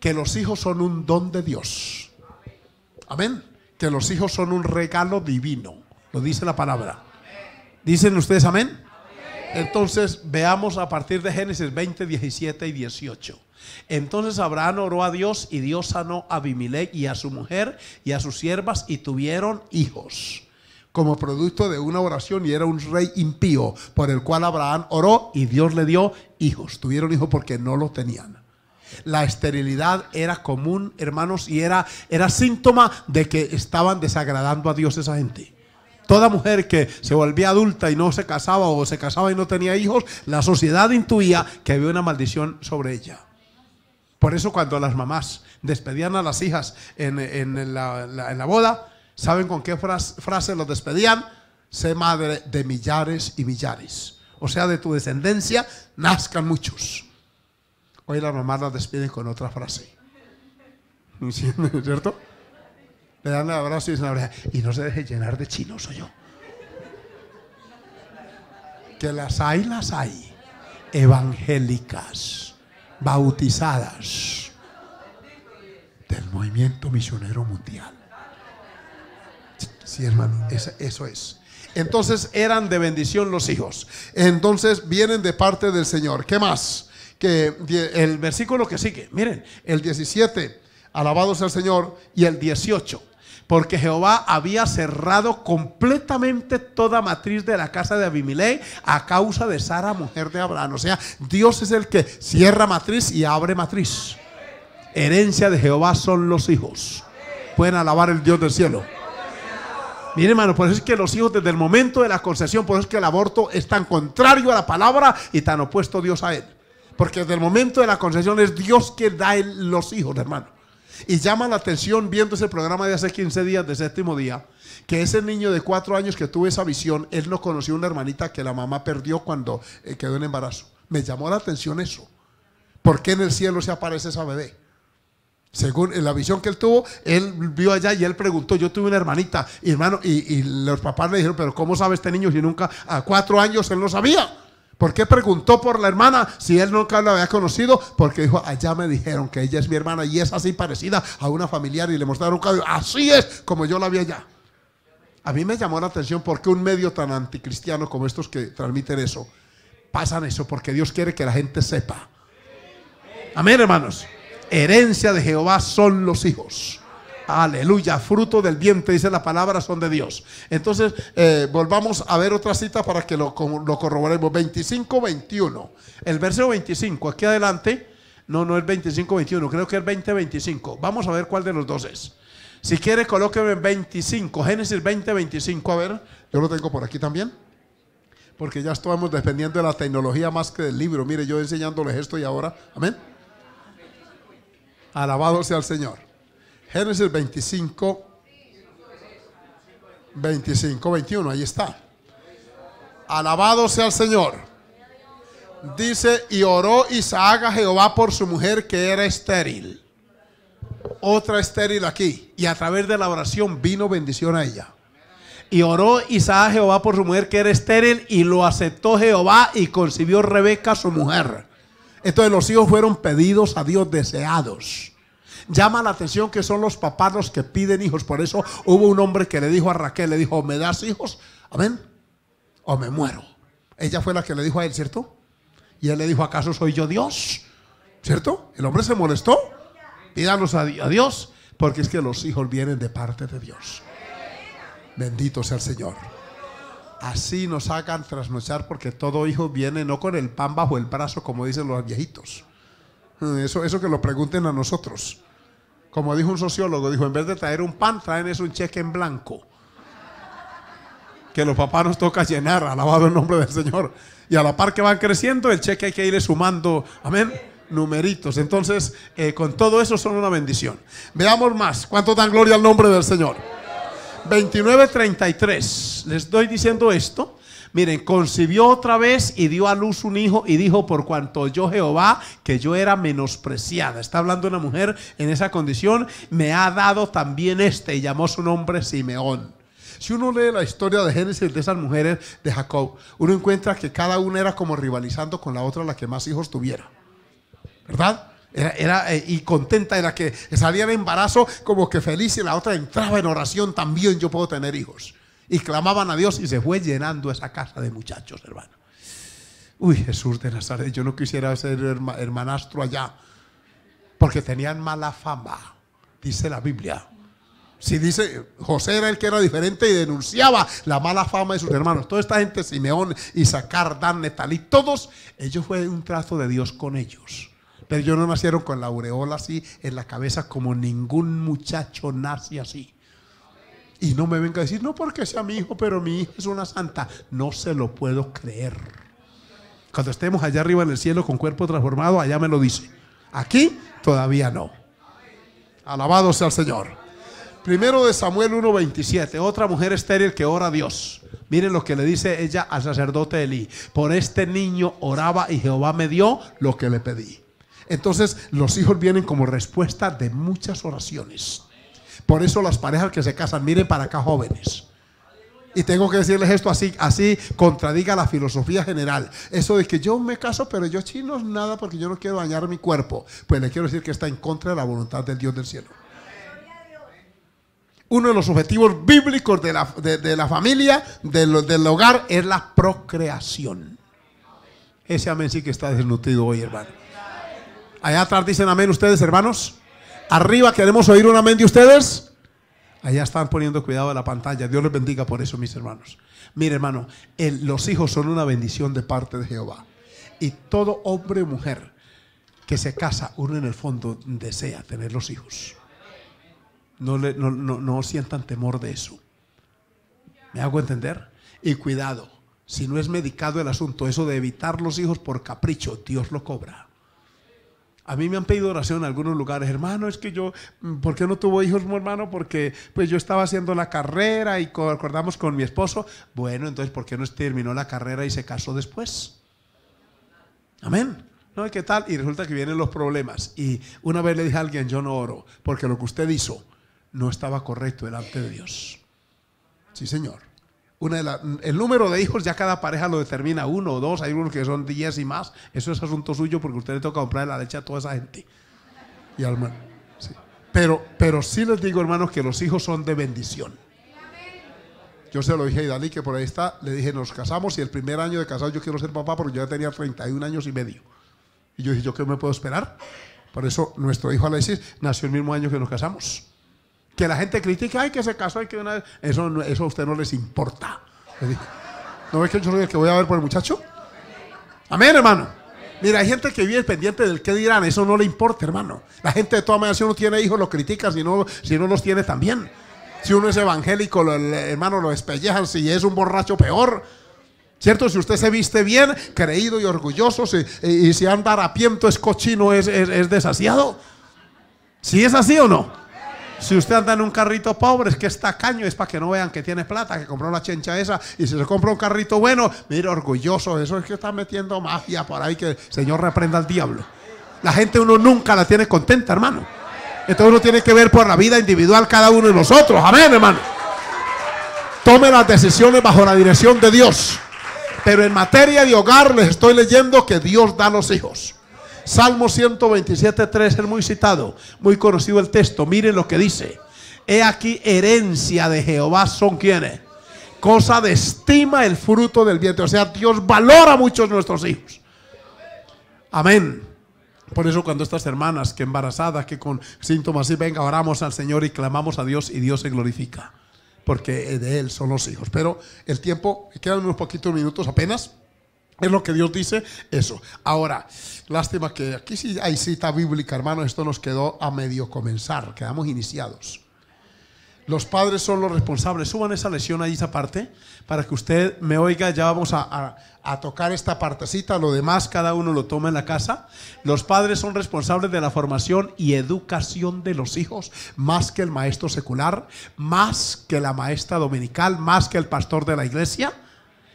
Que los hijos son un don de Dios. Amén. Que los hijos son un regalo divino. Lo dice la palabra. ¿Dicen ustedes amén? Entonces veamos a partir de Génesis 20, 17 y 18. Entonces Abraham oró a Dios y Dios sanó a Abimelech y a su mujer y a sus siervas y tuvieron hijos como producto de una oración y era un rey impío por el cual Abraham oró y Dios le dio hijos. Tuvieron hijos porque no los tenían. La esterilidad era común, hermanos, y era, era síntoma de que estaban desagradando a Dios esa gente. Toda mujer que se volvía adulta y no se casaba o se casaba y no tenía hijos, la sociedad intuía que había una maldición sobre ella. Por eso cuando las mamás despedían a las hijas en, la, boda, ¿saben con qué frase, los despedían? Sé madre de millares y millares. O sea, de tu descendencia nazcan muchos. Hoy las mamás las despiden con otra frase. ¿Cierto? Le dan el abrazo y dicen, y no se deje llenar de chinos soy yo. Que las hay, las hay. Evangélicas, bautizadas del movimiento misionero mundial. Sí, hermano, eso es. Entonces eran de bendición los hijos. Entonces vienen de parte del Señor. ¿Qué más? Que el versículo que sigue, miren, el 17, alabados al Señor, y el 18 porque Jehová había cerrado completamente toda matriz de la casa de Abimelech a causa de Sara, mujer de Abraham. O sea, Dios es el que cierra matriz y abre matriz. Herencia de Jehová son los hijos. Pueden alabar el Dios del cielo. Miren, hermano, por eso es que los hijos desde el momento de la concesión, por eso es que el aborto es tan contrario a la palabra y tan opuesto Dios a él. Porque desde el momento de la concesión es Dios que da los hijos, hermano. Y llama la atención viendo ese programa de hace 15 días, de séptimo día, que ese niño de cuatro años que tuvo esa visión, él no conoció una hermanita que la mamá perdió cuando eh, quedó en embarazo. Me llamó la atención eso. ¿Por qué en el cielo se aparece esa bebé? Según la visión que él tuvo, él vio allá y él preguntó, yo tuve una hermanita, hermano, y, y los papás le dijeron, pero ¿cómo sabe este niño si nunca a cuatro años él no sabía? ¿Por qué preguntó por la hermana si él nunca la había conocido? Porque dijo, allá me dijeron que ella es mi hermana y es así parecida a una familiar y le mostraron un cabello. Así es como yo la vi allá. A mí me llamó la atención porque un medio tan anticristiano como estos que transmiten eso, pasan eso porque Dios quiere que la gente sepa. Amén, hermanos. Herencia de Jehová son los hijos. Aleluya, fruto del vientre, dice la palabra, son de Dios. Entonces, eh, volvamos a ver otra cita para que lo, corroboremos. 25, 21. El verso 25, aquí adelante. No, no es 25, 21, creo que es 20, 25. Vamos a ver cuál de los dos es. Si quiere, colóqueme 25, Génesis 20, 25. A ver, yo lo tengo por aquí también. Porque ya estamos dependiendo de la tecnología más que del libro. Mire, yo enseñándoles esto y ahora. Amén. Alabado sea el Señor. Génesis 25, 25, 21, ahí está. Alabado sea el Señor. Dice, y oró Isaac a Jehová por su mujer que era estéril. Otra estéril aquí. Y a través de la oración vino bendición a ella. Y oró Isaac a Jehová por su mujer que era estéril y lo aceptó Jehová y concibió Rebeca su mujer. Entonces los hijos fueron pedidos a Dios deseados. Llama la atención que son los papás los que piden hijos. Por eso hubo un hombre que le dijo a Raquel, le dijo, me das hijos, amén, o me muero. Ella fue la que le dijo a él, ¿cierto? Y él le dijo, ¿acaso soy yo Dios? ¿Cierto? El hombre se molestó. Pídanos a, Dios, porque es que los hijos vienen de parte de Dios. Bendito sea el Señor. Así nos hagan trasnochar porque todo hijo viene no con el pan bajo el brazo, como dicen los viejitos. Eso, eso que lo pregunten a nosotros. Como dijo un sociólogo, dijo, en vez de traer un pan, traen es un cheque en blanco. Que los papás nos toca llenar, alabado el nombre del Señor. Y a la par que van creciendo, el cheque hay que irle sumando, amén, numeritos. Entonces, eh, con todo eso son una bendición. Veamos más. ¿Cuánto dan gloria al nombre del Señor? 29.33. Les doy diciendo esto Miren, concibió otra vez y dio a luz un hijo y dijo, por cuanto yo Jehová, que yo era menospreciada. Está hablando una mujer en esa condición, me ha dado también este y llamó su nombre Simeón. Si uno lee la historia de Génesis de esas mujeres de Jacob, uno encuentra que cada una era como rivalizando con la otra la que más hijos tuviera. ¿Verdad? Era, eh, y contenta era que salía de embarazo como que feliz y la otra entraba en oración, también yo puedo tener hijos y clamaban a Dios y se fue llenando esa casa de muchachos, hermano. Uy, Jesús de Nazaret, yo no quisiera ser hermanastro allá, porque tenían mala fama, dice la Biblia. Si dice, José era el que era diferente y denunciaba la mala fama de sus hermanos. Toda esta gente, Simeón, Isaacar, Dan, Netalí, todos, ellos fue un trazo de Dios con ellos. Pero ellos no nacieron con la aureola así en la cabeza como ningún muchacho nace así. Y no me venga a decir, no porque sea mi hijo, pero mi hijo es una santa. No se lo puedo creer. Cuando estemos allá arriba en el cielo con cuerpo transformado, allá me lo dice. Aquí todavía no. Alabado sea el Señor. Primero de Samuel 1.27, otra mujer estéril que ora a Dios. Miren lo que le dice ella al sacerdote Eli Por este niño oraba y Jehová me dio lo que le pedí. Entonces los hijos vienen como respuesta de muchas oraciones. Por eso las parejas que se casan, miren para acá jóvenes. Y tengo que decirles esto así, así contradiga la filosofía general. Eso de que yo me caso, pero yo chino nada porque yo no quiero dañar mi cuerpo. Pues le quiero decir que está en contra de la voluntad del Dios del cielo. Uno de los objetivos bíblicos de la, familia, del hogar, es la procreación. Ese amén sí que está desnutrido hoy, hermano. Allá atrás dicen amén ustedes, hermanos. Arriba queremos oír una amén de ustedes. Allá están poniendo cuidado de la pantalla. Dios les bendiga por eso, mis hermanos. Mire, hermano, los hijos son una bendición de parte de Jehová. Y todo hombre o mujer que se casa, uno en el fondo desea tener los hijos. no sientan temor de eso. ¿Me hago entender? Y cuidado, si no es medicado el asunto, eso de evitar los hijos por capricho, Dios lo cobra. A mí me han pedido oración en algunos lugares, hermano, es que yo, mm, ¿por qué no tuvo hijos, hermano? Porque pues yo estaba haciendo la carrera y acordamos con mi esposo. Bueno, entonces, ¿por qué no terminó la carrera y se casó después? Amén. No, ¿qué tal? Y resulta que vienen los problemas. Y una vez le dije a alguien, yo no oro, porque lo que usted hizo no estaba correcto delante de Dios. Sí, Señor el número de hijos ya cada pareja lo determina uno o dos, hay unos que son diez y más, eso es asunto suyo porque usted le toca comprar la leche a toda esa gente. Y al Pero, pero sí les digo, hermanos, que los hijos son de bendición. Yo se lo dije a Idalí, que por ahí está, le dije, nos casamos y el primer año de casado yo quiero ser papá porque yo ya tenía 31 años y medio. Y yo dije, ¿yo qué me puedo esperar? Por eso nuestro hijo Alexis nació el mismo año que nos casamos que la gente critica, ay, que se casó, hay que una vez. Eso, eso a usted no les importa. ¿No ves que yo soy el que voy a ver por el muchacho? Amén, hermano. Mira, hay gente que vive pendiente del que dirán, eso no le importa, hermano. La gente de todas maneras, si uno tiene hijos, lo critica, si no, si no los tiene también. Si uno es evangélico, hermano, lo despellejan, si es un borracho, peor. ¿Cierto? Si usted se viste bien, creído y orgulloso, y, si anda harapiento, es cochino, es, es, desasiado. ¿Si ¿Sí es así o no? Si usted anda en un carrito pobre, es que está caño es para que no vean que tiene plata, que compró la chencha esa. Y si se compra un carrito bueno, mire, orgulloso, eso es que está metiendo magia por ahí, que el Señor reprenda al diablo. La gente uno nunca la tiene contenta, hermano. Entonces uno tiene que ver por la vida individual cada uno de nosotros. Amén, hermano. Tome las decisiones bajo la dirección de Dios. Pero en materia de hogar les estoy leyendo que Dios da los hijos. Salmo 127, 3 es muy citado, muy conocido el texto. Miren lo que dice. He aquí herencia de Jehová son quienes. Cosa de estima el fruto del vientre. O sea, Dios valora muchos nuestros hijos. Amén. Por eso cuando estas hermanas que embarazadas, que con síntomas así, venga, oramos al Señor y clamamos a Dios y Dios se glorifica. Porque de Él son los hijos. Pero el tiempo, quedan unos poquitos minutos apenas. Es lo que Dios dice, eso. Ahora, lástima que aquí sí hay cita bíblica, hermano, esto nos quedó a medio comenzar, quedamos iniciados. Los padres son los responsables. Suban esa lesión ahí, esa parte, para que usted me oiga. Ya vamos a, a, tocar esta partecita. Lo demás cada uno lo toma en la casa. Los padres son responsables de la formación y educación de los hijos, más que el maestro secular, más que la maestra dominical, más que el pastor de la iglesia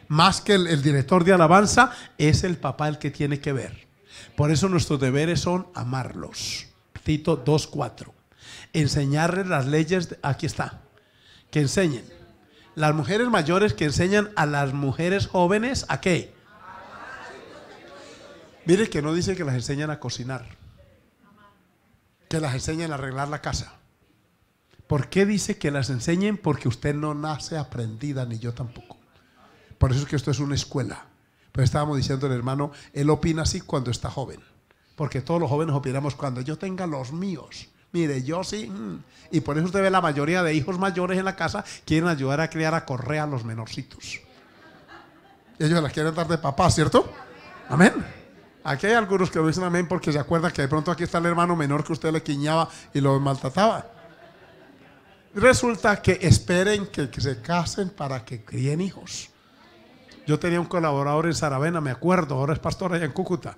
más que el, director de alabanza, es el papá el que tiene que ver. Por eso nuestros deberes son amarlos. Tito 2.4. Enseñarles las leyes, aquí está, que enseñen. Las mujeres mayores que enseñan a las mujeres jóvenes a qué. Mire que no dice que las enseñan a cocinar, que las enseñan a arreglar la casa. ¿Por qué dice que las enseñen? Porque usted no nace aprendida, ni yo tampoco. Por eso es que esto es una escuela. Pero estábamos diciendo el hermano, él opina así cuando está joven. Porque todos los jóvenes opinamos cuando yo tenga los míos. Mire, yo sí. Mm. Y por eso usted ve la mayoría de hijos mayores en la casa quieren ayudar a criar a correa a los menorcitos. Ellos las quieren dar de papá, ¿cierto? Amén. Aquí hay algunos que dicen amén porque se acuerdan que de pronto aquí está el hermano menor que usted le quiñaba y lo maltrataba. Resulta que esperen que se casen para que críen hijos. Yo tenía un colaborador en Saravena, me acuerdo, ahora es pastor allá en Cúcuta.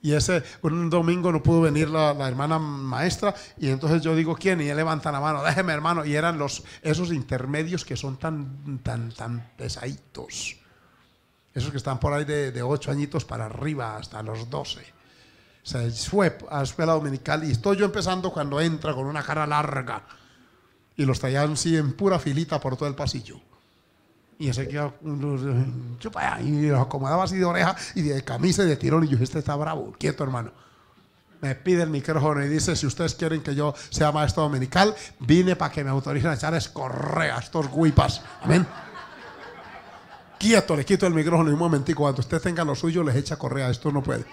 Y ese, un domingo no pudo venir la, hermana maestra, y entonces yo digo, ¿quién? Y él levanta la mano, déjeme hermano. Y eran los, esos intermedios que son tan, tan, tan pesaditos. Esos que están por ahí de, ocho añitos para arriba, hasta los doce. O sea, fue a escuela dominical y estoy yo empezando cuando entra con una cara larga. Y los traían así en pura filita por todo el pasillo. Y quedó, que y los acomodaba así de oreja y de camisa y de tirón. Y yo, este está bravo, quieto, hermano. Me pide el micrófono y dice, si ustedes quieren que yo sea maestro dominical, vine para que me autoricen a echar a estos guipas. Amén quieto, le quito el micrófono y un momentico, cuando usted tenga lo suyo, les echa correa, esto no puede.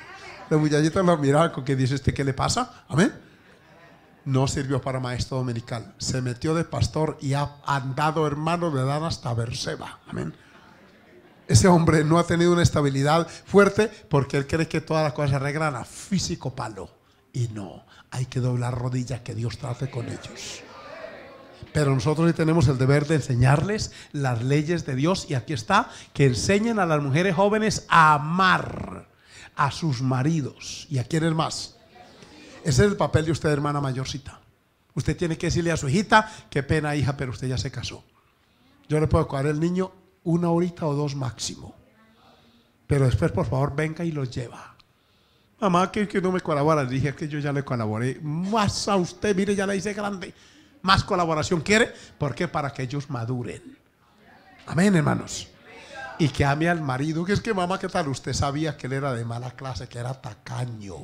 Los muchachitos lo miraron con que dice, ¿este qué le pasa? Amén no sirvió para maestro dominical. Se metió de pastor y ha andado, hermano, de edad hasta Berseba. Amén. Ese hombre no ha tenido una estabilidad fuerte porque él cree que todas las cosas se arreglan a físico palo. Y no, hay que doblar rodillas que Dios trate con ellos. Pero nosotros sí tenemos el deber de enseñarles las leyes de Dios. Y aquí está, que enseñen a las mujeres jóvenes a amar a sus maridos. ¿Y a quiénes más? Ese es el papel de usted, hermana mayorcita. Usted tiene que decirle a su hijita, qué pena hija, pero usted ya se casó. Yo le puedo cuidar al niño una horita o dos máximo. Pero después, por favor, venga y lo lleva. Mamá, que, que no me colabora. Le dije que yo ya le colaboré. Más a usted, mire, ya le hice grande. Más colaboración quiere. Porque Para que ellos maduren. Amén, hermanos. Y que ame al marido. Que es que, mamá, ¿qué tal? Usted sabía que él era de mala clase, que era tacaño.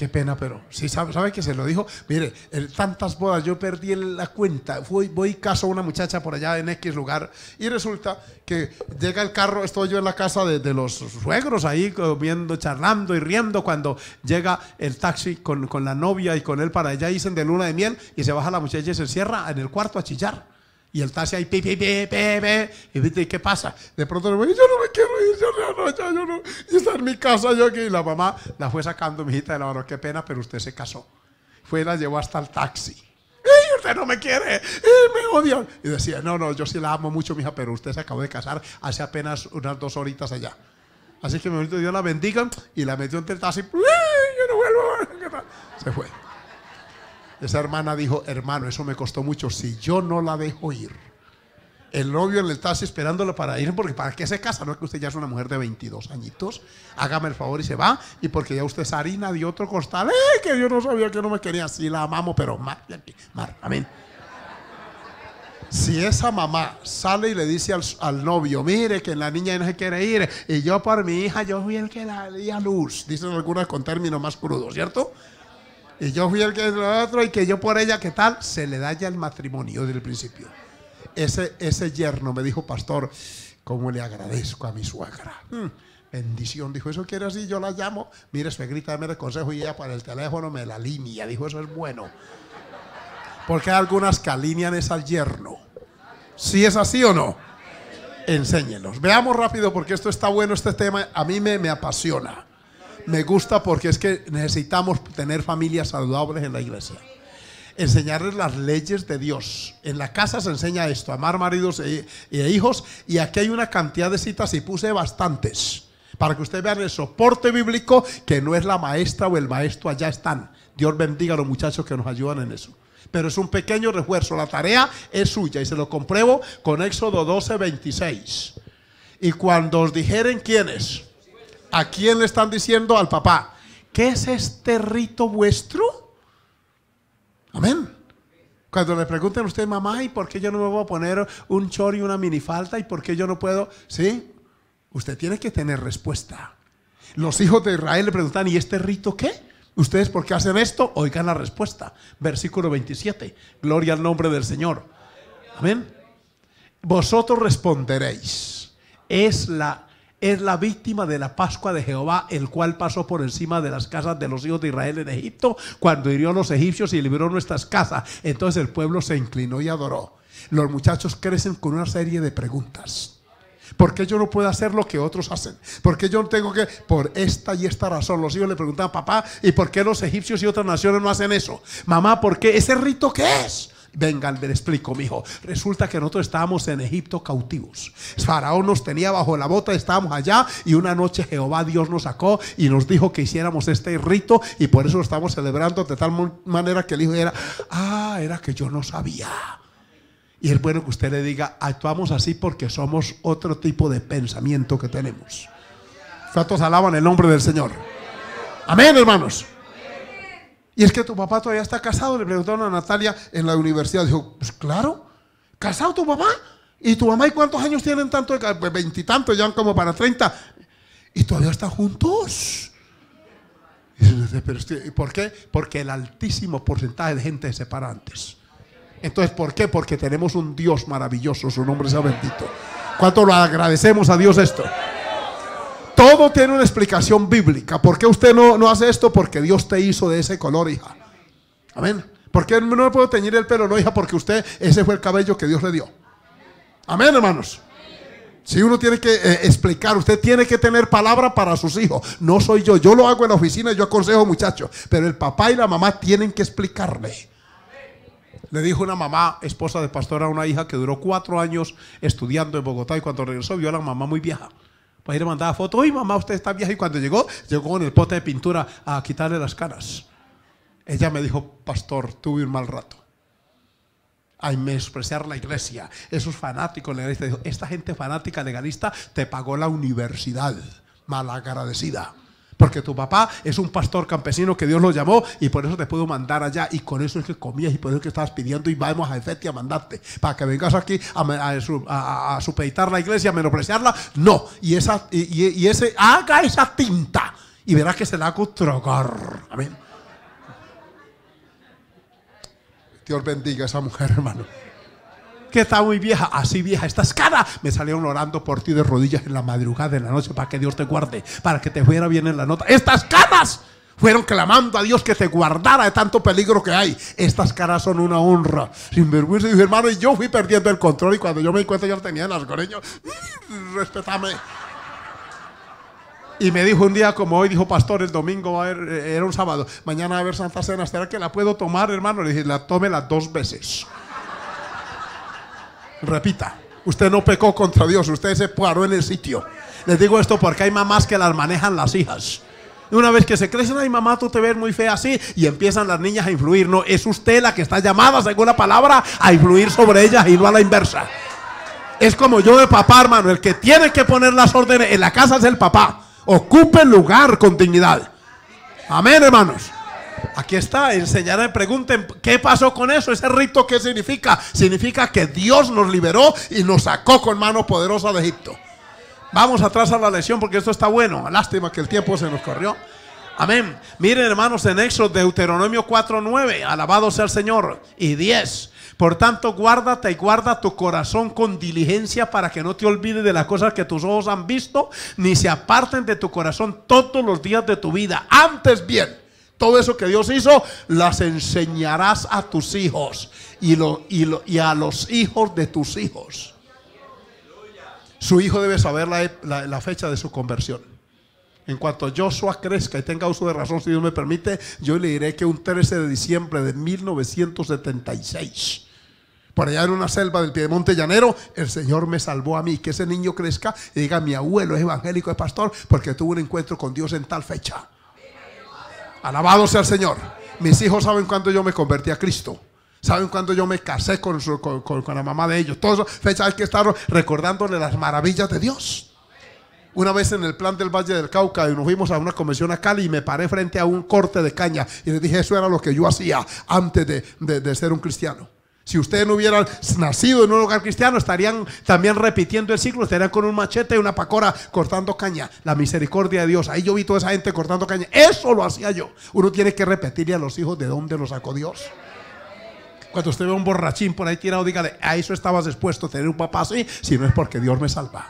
Qué pena, pero sí sabe, sabe que se lo dijo. Mire, tantas bodas, yo perdí la cuenta. Voy, voy caso a una muchacha por allá en X lugar y resulta que llega el carro, estoy yo en la casa de, los suegros ahí comiendo, charlando y riendo cuando llega el taxi con, con la novia y con él para allá, dicen de luna de miel y se baja la muchacha y se encierra en el cuarto a chillar. Y el taxi ahí, pi, pi, pi, pi, Y viste, ¿qué pasa? De pronto, yo no me quiero ir, yo no, yo no, yo está en mi casa, yo aquí. Y la mamá la fue sacando, mi hijita, de la mano, qué pena, pero usted se casó. Fue y la llevó hasta el taxi. ¡Ey, usted no me quiere! ¡Ey, me odia! Y decía, no, no, yo sí la amo mucho, mija, pero usted se acabó de casar hace apenas unas dos horitas allá. Así que mi Dios la bendiga y la metió entre el taxi. ¡Yo no vuelvo! *laughs* Se fue. Esa hermana dijo, hermano, eso me costó mucho. Si yo no la dejo ir, el novio le está esperándolo para ir, porque ¿para qué se casa? No es que usted ya es una mujer de 22 añitos. Hágame el favor y se va. Y porque ya usted es harina de otro costal. Que yo no sabía que no me quería. si la amamos, pero mar, mar, amén. Si esa mamá sale y le dice al, novio, mire que la niña no se quiere ir, y yo por mi hija, yo bien el que la di a luz, dicen algunas con términos más crudos, ¿cierto? Y yo fui el que lo otro y que yo por ella, ¿qué tal? Se le da ya el matrimonio desde el principio. Ese, ese yerno me dijo, pastor, ¿cómo le agradezco a mi suegra? Mm, bendición, dijo, eso quiere así, yo la llamo, mire, se grita me consejo y ella para el teléfono me la línea. Dijo, eso es bueno. Porque hay algunas que alinean es al yerno. si es así o no? Enséñenos. Veamos rápido porque esto está bueno, este tema a mí me apasiona me gusta porque es que necesitamos tener familias saludables en la iglesia. Enseñarles las leyes de Dios. En la casa se enseña esto, amar maridos e, e hijos. Y aquí hay una cantidad de citas y puse bastantes. Para que ustedes vean el soporte bíblico que no es la maestra o el maestro, allá están. Dios bendiga a los muchachos que nos ayudan en eso pero es un pequeño refuerzo. La tarea es suya y se lo compruebo con Éxodo 12, 26. Y cuando os dijeren quiénes, ¿A quién le están diciendo? Al papá. ¿Qué es este rito vuestro? Amén. Cuando le pregunten a usted, mamá, ¿y por qué yo no me voy a poner un chor y una falta? ¿Y por qué yo no puedo? Sí, usted tiene que tener respuesta. Los hijos de Israel le preguntan, ¿y este rito qué? ¿Ustedes por qué hacen esto? Oigan la respuesta. Versículo 27. Gloria al nombre del Señor. Amén. Vosotros responderéis. Es la es la víctima de la Pascua de Jehová, el cual pasó por encima de las casas de los hijos de Israel en Egipto, cuando hirió a los egipcios y liberó nuestras casas. Entonces el pueblo se inclinó y adoró. Los muchachos crecen con una serie de preguntas. ¿Por qué yo no puedo hacer lo que otros hacen? ¿Por qué yo no tengo que.? Por esta y esta razón. Los hijos le preguntaban, papá, ¿y por qué los egipcios y otras naciones no hacen eso? Mamá, ¿por qué? ¿Ese rito qué es? Vengan, le explico, hijo Resulta que nosotros estábamos en Egipto cautivos. Faraón nos tenía bajo la bota, estábamos allá y una noche Jehová Dios nos sacó y nos dijo que hiciéramos este rito y por eso lo estamos celebrando de tal manera que el hijo era, ah, era que yo no sabía. Y es bueno que usted le diga, actuamos así porque somos otro tipo de pensamiento que tenemos. ¿Cuántos alaban el nombre del Señor? Amén, hermanos. Y es que tu papá todavía está casado, le preguntaron a Natalia en la universidad. Dijo, pues claro, casado tu papá. ¿Y tu mamá y cuántos años tienen tanto? Pues veintitantos, ya como para treinta. Y todavía están juntos. ¿Y por qué? Porque el altísimo porcentaje de gente se separa antes. Entonces, ¿por qué? Porque tenemos un Dios maravilloso, su nombre sea bendito. ¿Cuánto lo agradecemos a Dios esto? Todo tiene una explicación bíblica. ¿Por qué usted no, no hace esto? Porque Dios te hizo de ese color, hija. Amén. ¿Por qué no puedo teñir el pelo, no, hija? Porque usted, ese fue el cabello que Dios le dio. Amén, hermanos. Si uno tiene que eh, explicar, usted tiene que tener palabra para sus hijos. No soy yo, yo lo hago en la oficina, yo aconsejo muchachos, pero el papá y la mamá tienen que explicarle. Le dijo una mamá, esposa de pastora, a una hija que duró cuatro años estudiando en Bogotá y cuando regresó vio a la mamá muy vieja. Para pues ir a mandar foto, uy mamá, usted está vieja y cuando llegó, llegó con el pote de pintura a quitarle las caras. Ella me dijo, pastor, tuve un mal rato. Ay, menospreciar la iglesia, esos fanáticos legalistas. esta gente fanática legalista te pagó la universidad, malagradecida porque tu papá es un pastor campesino que Dios lo llamó y por eso te puedo mandar allá y con eso es que comías y por eso es que estabas pidiendo y vamos a hacerte a mandarte para que vengas aquí a, a, la iglesia, a menospreciarla. No, y, esa, y, ese, haga esa tinta y verás que se la hago trocar. Amén. Dios bendiga a esa mujer, hermano que está muy vieja, así vieja estas caras Me salieron orando por ti de rodillas en la madrugada, en la noche, para que Dios te guarde, para que te fuera bien en la nota. Estas caras fueron clamando a Dios que te guardara de tanto peligro que hay. Estas caras son una honra. Sin vergüenza, dijo hermano, y yo fui perdiendo el control y cuando yo me di cuenta ya tenía en las mm, Respetame. Y me dijo un día como hoy, dijo pastor, el domingo eh, era un sábado, mañana a ver Santa Cena, ¿será que la puedo tomar, hermano? Le dije, la tome las dos veces repita. Usted no pecó contra Dios, usted se paró en el sitio. Les digo esto porque hay mamás que las manejan las hijas. Una vez que se crecen, ay mamá, tú te ves muy fea así, y empiezan las niñas a influir. No, es usted la que está llamada, según la palabra, a influir sobre ellas y no a la inversa. Es como yo de papá, hermano, el que tiene que poner las órdenes en la casa es el papá. Ocupe lugar con dignidad. Amén, hermanos. Aquí está, enseñaré, pregunten, ¿qué pasó con eso? Ese rito, ¿qué significa? Significa que Dios nos liberó y nos sacó con mano poderosa de Egipto. Vamos atrás a la lección porque esto está bueno. Lástima que el tiempo se nos corrió. Amén. Miren, hermanos, en Éxodo, Deuteronomio 4:9. Alabado sea el Señor. Y 10. Por tanto, guárdate y guarda tu corazón con diligencia para que no te olvides de las cosas que tus ojos han visto, ni se aparten de tu corazón todos los días de tu vida. Antes bien todo eso que Dios hizo, las enseñarás a tus hijos y, a los hijos de tus hijos. Su hijo debe saber la, fecha de su conversión. En cuanto Joshua crezca y tenga uso de razón, si Dios me permite, yo le diré que un 13 de diciembre de 1976, por allá en una selva del Piedemonte Llanero, el Señor me salvó a mí. Que ese niño crezca y diga, mi abuelo es evangélico, es pastor, porque tuvo un encuentro con Dios en tal fecha. Alabado sea el Señor. Mis hijos saben cuándo yo me convertí a Cristo. Saben cuándo yo me casé con, la mamá de ellos. Todas fechas hay que estar recordándole las maravillas de Dios. Una vez en el plan del Valle del Cauca y nos fuimos a una convención a Cali y me paré frente a un corte de caña y le dije, eso era lo que yo hacía antes de ser un cristiano. Si ustedes no hubieran nacido en un lugar cristiano, estarían también repitiendo el ciclo, estarían con un machete y una pacora cortando caña. La misericordia de Dios. Ahí yo vi toda esa gente cortando caña. Eso lo hacía yo. Uno tiene que repetirle a los hijos de dónde lo sacó Dios. Cuando usted ve a un borrachín por ahí tirado, dígale, a eso estabas dispuesto a tener un papá así, si no es porque Dios me salva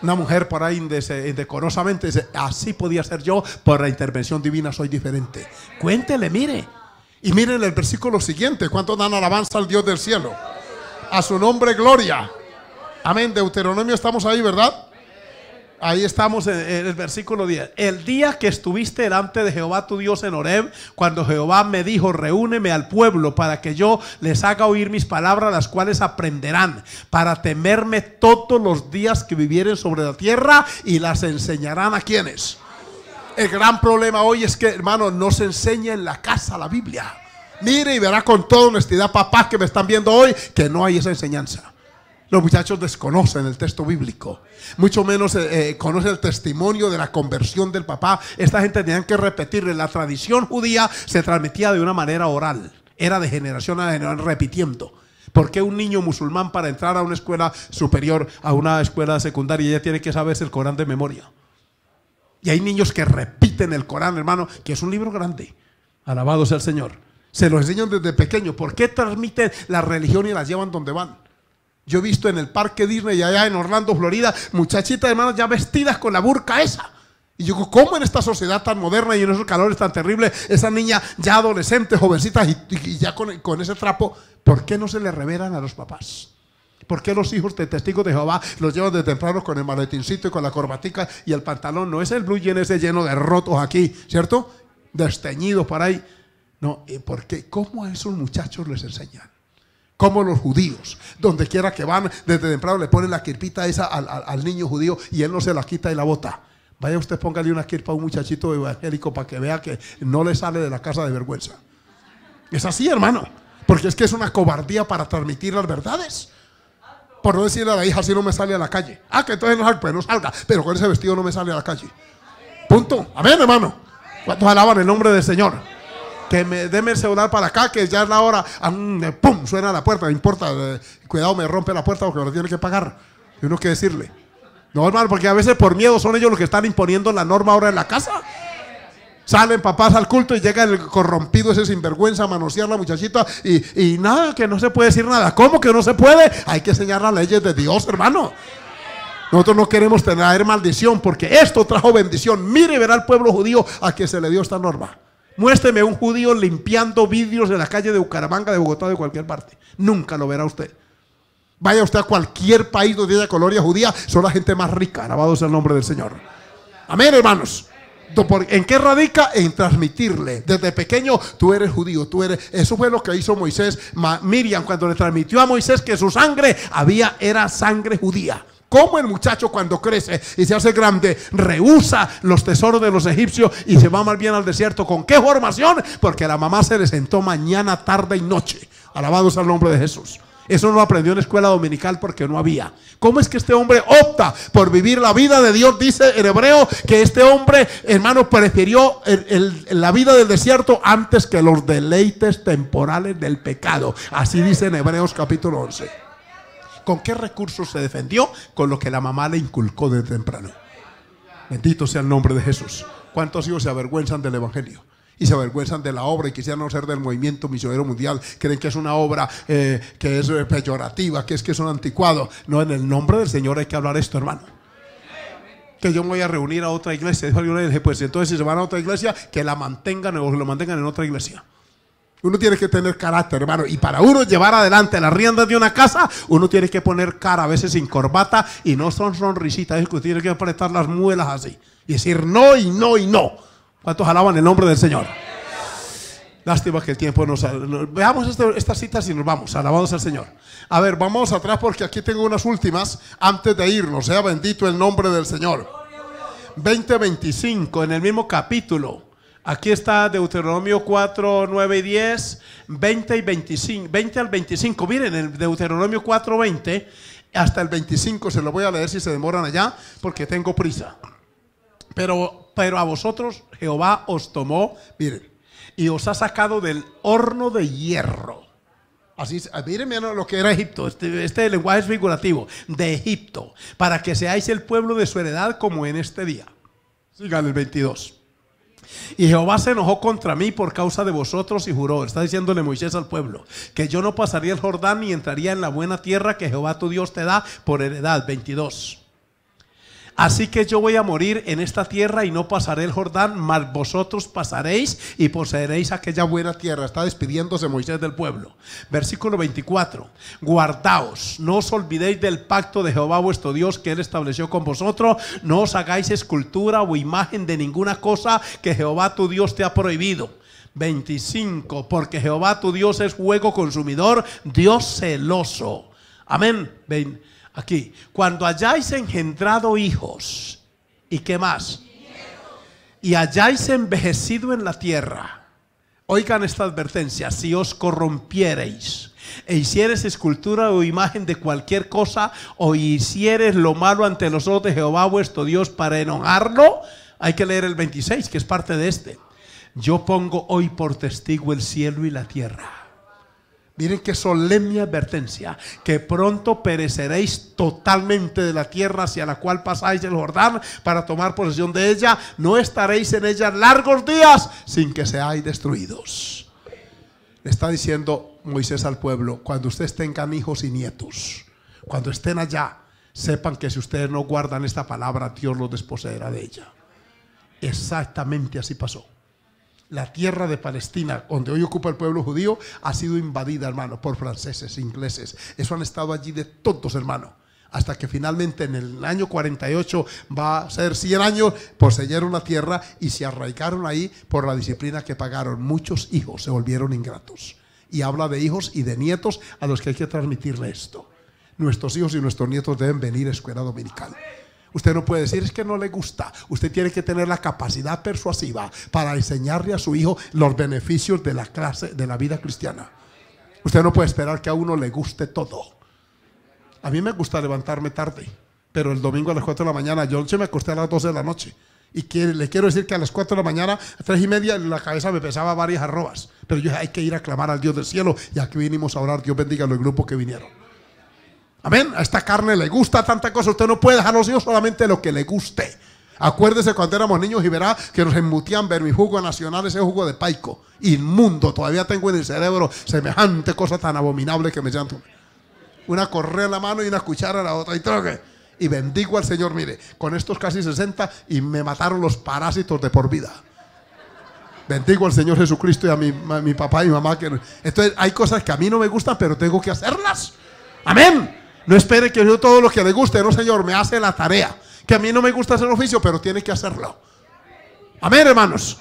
una mujer por ahí indecorosamente dice, así podía ser yo, por la intervención divina soy diferente. Cuéntele, mire. Y miren el versículo siguiente, ¿cuánto dan alabanza al Dios del cielo? A su nombre, gloria. Amén, Deuteronomio, estamos ahí, ¿verdad? Ahí estamos en, el versículo 10. El día que estuviste delante de Jehová tu Dios en Horeb, cuando Jehová me dijo, reúneme al pueblo para que yo les haga oír mis palabras, las cuales aprenderán, para temerme todos los días que vivieren sobre la tierra y las enseñarán a quienes. El gran problema hoy es que, hermano, no se enseña en la casa la Biblia. Mire y verá con toda honestidad, papás que me están viendo hoy, que no hay esa enseñanza. Los muchachos desconocen el texto bíblico, mucho menos eh, eh, conocen el testimonio de la conversión del papá. Esta gente tenían que repetirle, la tradición judía se transmitía de una manera oral, era de generación a generación repitiendo. ¿Por qué un niño musulmán para entrar a una escuela superior, a una escuela secundaria, ya tiene que saberse el Corán de memoria? Y hay niños que repiten el Corán, hermano, que es un libro grande. Alabado sea el Señor. Se lo enseñan desde pequeño. ¿Por qué transmiten la religión y las llevan donde van? Yo he visto en el parque Disney y allá en Orlando, Florida, muchachitas, hermanos, ya vestidas con la burca esa. Y yo digo, ¿cómo en esta sociedad tan moderna y en esos calores tan terribles, esa niña ya adolescente, jovencita y, ya con, con, ese trapo, ¿por qué no se le revelan a los papás? ¿Por qué los hijos de testigos de Jehová los llevan de temprano con el maletincito y con la corbatica y el pantalón? No es el blue jean ese lleno de rotos aquí, ¿cierto? Desteñidos para ahí. No, ¿y eh, por qué? ¿Cómo a esos muchachos les enseñan? Como los judíos, donde quiera que van, desde temprano le ponen la kirpita esa al, al niño judío y él no se la quita y la bota. Vaya usted, póngale una kirpa a un muchachito evangélico para que vea que no le sale de la casa de vergüenza. Es así, hermano. Porque es que es una cobardía para transmitir las verdades no decirle a la hija, si no me sale a la calle. Ah, que entonces no salga, no salga, pero con ese vestido no me sale a la calle. Punto. A ver, hermano. ¿Cuántos alaban el nombre del Señor? Que me deme el celular para acá, que ya es la hora. Ah, mm, eh, ¡Pum! Suena la puerta, no importa. Eh, cuidado, me rompe la puerta porque me lo tiene que pagar. Y uno que decirle. No, hermano, porque a veces por miedo son ellos los que están imponiendo la norma ahora en la casa. Salen papás al culto y llega el corrompido ese sinvergüenza a manosear la muchachita y, nada, que no se puede decir nada. ¿Cómo que no se puede? Hay que enseñar las leyes de Dios, hermano. Nosotros no queremos traer maldición porque esto trajo bendición. Mire verá al pueblo judío a que se le dio esta norma. Muéstreme un judío limpiando vidrios de la calle de Bucaramanga, de Bogotá, de cualquier parte. Nunca lo verá usted. Vaya usted a cualquier país donde haya colonia judía, son la gente más rica. Alabado sea el nombre del Señor. Amén, hermanos. ¿En qué radica? En transmitirle. Desde pequeño tú eres judío, tú eres. Eso fue lo que hizo Moisés. Miriam cuando le transmitió a Moisés que su sangre había era sangre judía. Como el muchacho cuando crece y se hace grande rehúsa los tesoros de los egipcios y se va más bien al desierto? ¿Con qué formación? Porque la mamá se le sentó mañana, tarde y noche. Alabados al nombre de Jesús. Eso no aprendió en la escuela dominical porque no había. ¿Cómo es que este hombre opta por vivir la vida de Dios? Dice en hebreo que este hombre, hermano, prefirió la vida del desierto antes que los deleites temporales del pecado. Así dice en Hebreos capítulo 11. ¿Con qué recursos se defendió? Con lo que la mamá le inculcó de temprano. Bendito sea el nombre de Jesús. ¿Cuántos hijos se avergüenzan del Evangelio? y se avergüenzan de la obra y quisieran no ser del movimiento misionero mundial. Creen que es una obra eh, que es peyorativa, que es que son un No, en el nombre del Señor hay que hablar esto, hermano que yo me voy a reunir a otra iglesia. pues entonces si se van a otra iglesia, que la mantengan o lo mantengan en otra iglesia. Uno tiene que tener carácter, hermano. Y para uno llevar adelante las riendas de una casa, uno tiene que poner cara, a veces sin corbata, y no son sonrisitas, es que tiene que apretar las muelas así. Y decir no y no y no. ¿Cuántos alaban el nombre del Señor? Lástima que el tiempo nos... Veamos este, estas citas y nos vamos. Alabados al Señor. A ver, vamos atrás porque aquí tengo unas últimas antes de irnos. Sea bendito el nombre del Señor. 20-25, en el mismo capítulo. Aquí está Deuteronomio 4, 9 y 10, 20 y 25, 20 al 25. Miren, el Deuteronomio 4, 20 hasta el 25 se lo voy a leer si se demoran allá porque tengo prisa. Pero, a vosotros Jehová os tomó, miren, y os ha sacado del horno de hierro. Así, ah, miren, miren lo que era Egipto, este, este lenguaje es figurativo, de Egipto, para que seáis el pueblo de su heredad como en este día. Sigan el 22. Y Jehová se enojó contra mí por causa de vosotros y juró, está diciéndole Moisés al pueblo, que yo no pasaría el Jordán ni entraría en la buena tierra que Jehová tu Dios te da por heredad. 22. Así que yo voy a morir en esta tierra y no pasaré el Jordán, mas vosotros pasaréis y poseeréis aquella buena tierra. Está despidiéndose Moisés del pueblo. Versículo 24. Guardaos, no os olvidéis del pacto de Jehová vuestro Dios que él estableció con vosotros. No os hagáis escultura o imagen de ninguna cosa que Jehová tu Dios te ha prohibido. 25. Porque Jehová tu Dios es fuego consumidor, Dios celoso. Amén. Aquí, cuando hayáis engendrado hijos, ¿y qué más? Y hayáis envejecido en la tierra. Oigan esta advertencia, si os corrompiereis e hicieres escultura o imagen de cualquier cosa o hicieres lo malo ante los ojos de Jehová vuestro Dios para enojarlo, hay que leer el 26, que es parte de este. Yo pongo hoy por testigo el cielo y la tierra Miren qué solemne advertencia, que pronto pereceréis totalmente de la tierra hacia la cual pasáis el Jordán para tomar posesión de ella. No estaréis en ella largos días sin que seáis destruidos. Le está diciendo Moisés al pueblo, cuando ustedes tengan hijos y nietos, cuando estén allá, sepan que si ustedes no guardan esta palabra, Dios los desposeerá de ella. Exactamente así pasó. La tierra de Palestina, donde hoy ocupa el pueblo judío, ha sido invadida, hermano, por franceses, e ingleses. Eso han estado allí de tontos, hermano. Hasta que finalmente en el año 48, va a ser 100 años, poseyeron la tierra y se arraigaron ahí por la disciplina que pagaron. Muchos hijos se volvieron ingratos. Y habla de hijos y de nietos a los que hay que transmitirle esto. Nuestros hijos y nuestros nietos deben venir a escuela dominical. Usted no puede decir que no le gusta. Usted tiene que tener la capacidad persuasiva para enseñarle a su hijo los beneficios de la clase de la vida cristiana. Usted no puede esperar que a uno le guste todo. A mí me gusta levantarme tarde, pero el domingo a las 4 de la mañana, yo me acosté a las 12 de la noche. Y le quiero decir que a las 4 de la mañana, a 3 y media, en la cabeza me pesaba varias arrobas. Pero yo dije, hay que ir a clamar al Dios del cielo. Y aquí vinimos a orar. Dios bendiga a los grupos que vinieron. Amén. A esta carne le gusta tanta cosa. Usted no puede dejar a los hijos solamente lo que le guste. Acuérdese cuando éramos niños y verá que nos embutían ver mi jugo nacional, ese jugo de paico. Inmundo. Todavía tengo en el cerebro semejante cosa tan abominable que me llanto. Una correa en la mano y una cuchara en la otra. Y troque. Y bendigo al Señor, mire, con estos casi 60 y me mataron los parásitos de por vida. Bendigo al Señor Jesucristo y a mi, mi papá y mamá. Que... Entonces hay cosas que a mí no me gustan, pero tengo que hacerlas. Amén. No espere que yo todo lo que le guste, no Señor, me hace la tarea. Que a mí no me gusta hacer oficio, pero tiene que hacerlo. Amén, hermanos.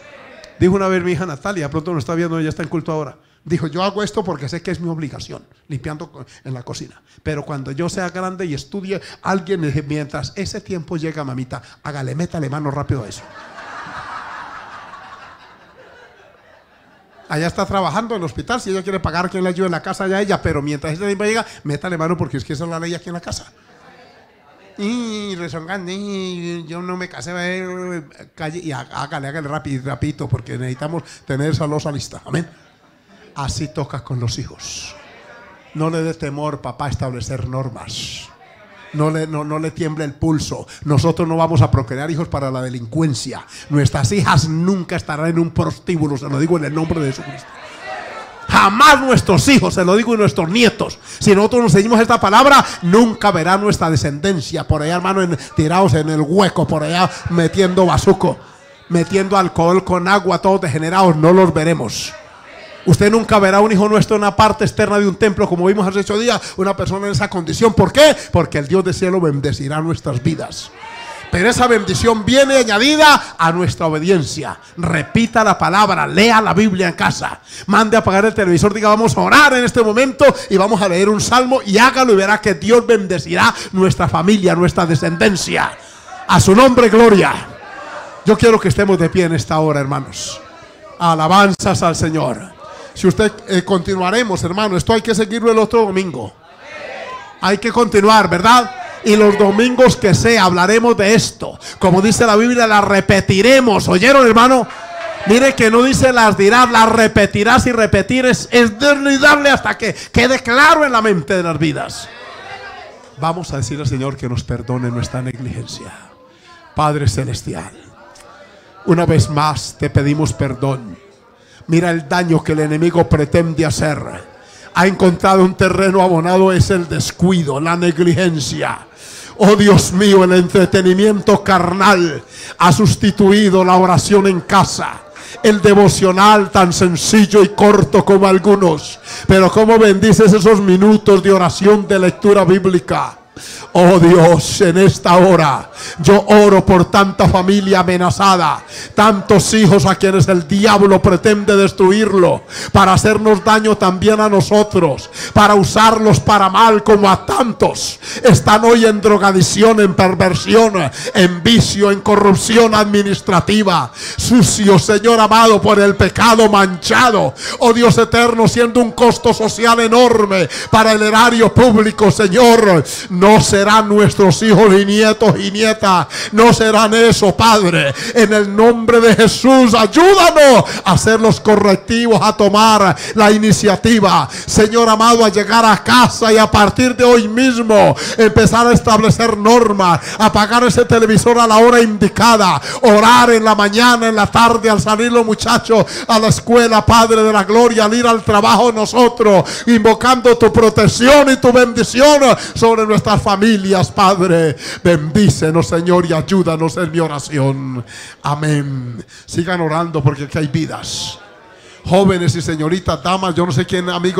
Dijo una vez mi hija Natalia, pronto no está viendo, ella está en culto ahora. Dijo, yo hago esto porque sé que es mi obligación, limpiando en la cocina. Pero cuando yo sea grande y estudie, alguien mientras ese tiempo llega, mamita, hágale, métale mano rápido a eso. allá está trabajando en el hospital, si ella quiere pagar, que le ayude en la casa allá ella, pero mientras ella no llega, métale mano porque es que esa es la ley aquí en la casa. Y rezongando, yo no me casé, calle, y hágale, hágale rápido, rapidito, porque necesitamos tener esa losa lista. Amén. Así tocas con los hijos. No le des temor, papá, a establecer normas no le, no, tiemble el pulso. Nosotros no vamos a procrear hijos para la delincuencia. Nuestras hijas nunca estarán en un prostíbulo, se lo digo en el nombre de Jesucristo. Jamás nuestros hijos, se lo digo, y nuestros nietos. Si nosotros nos seguimos esta palabra, nunca verá nuestra descendencia. Por allá, hermano, en, tirados en el hueco, por allá metiendo bazuco, metiendo alcohol con agua, todos degenerados, no los veremos. Usted nunca verá un hijo nuestro en la parte externa de un templo, como vimos hace ocho días, una persona en esa condición. ¿Por qué? Porque el Dios del cielo bendecirá nuestras vidas. Pero esa bendición viene añadida a nuestra obediencia. Repita la palabra, lea la Biblia en casa. Mande a apagar el televisor, diga, vamos a orar en este momento y vamos a leer un salmo y hágalo y verá que Dios bendecirá nuestra familia, nuestra descendencia. A su nombre, gloria. Yo quiero que estemos de pie en esta hora, hermanos. Alabanzas al Señor. Si usted eh, continuaremos, hermano, esto hay que seguirlo el otro domingo. Hay que continuar, ¿verdad? y los domingos que sea hablaremos de esto. Como dice la Biblia, la repetiremos. ¿Oyeron, hermano? Mire que no dice las dirás, las repetirás y repetir es, es desnudable hasta que quede claro en la mente de las vidas. Vamos a decir al Señor que nos perdone nuestra negligencia. Padre Celestial, una vez más te pedimos perdón Mira el daño que el enemigo pretende hacer. Ha encontrado un terreno abonado, es el descuido, la negligencia. Oh Dios mío, el entretenimiento carnal ha sustituido la oración en casa el devocional tan sencillo y corto como algunos. Pero cómo bendices esos minutos de oración de lectura bíblica. Oh Dios, en esta hora yo oro por tanta familia amenazada, tantos hijos a quienes el diablo pretende destruirlo, para hacernos daño también a nosotros, para usarlos para mal como a tantos. Están hoy en drogadicción, en perversión, en vicio, en corrupción administrativa, sucio, Señor amado, por el pecado manchado. Oh Dios eterno, siendo un costo social enorme para el erario público, Señor. No no serán nuestros hijos y nietos y nietas, no serán eso, Padre. En el nombre de Jesús, ayúdanos a hacer los correctivos, a tomar la iniciativa. Señor amado, a llegar a casa y a partir de hoy mismo empezar a establecer normas, apagar ese televisor a la hora indicada, orar en la mañana, en la tarde, al salir los muchachos a la escuela, Padre de la gloria, al ir al trabajo nosotros, invocando tu protección y tu bendición sobre nuestras familias, Padre. Bendícenos, Señor, y ayúdanos en mi oración. Amén. Sigan orando porque aquí hay vidas. Jóvenes y señoritas, damas, yo no sé quién, amigos.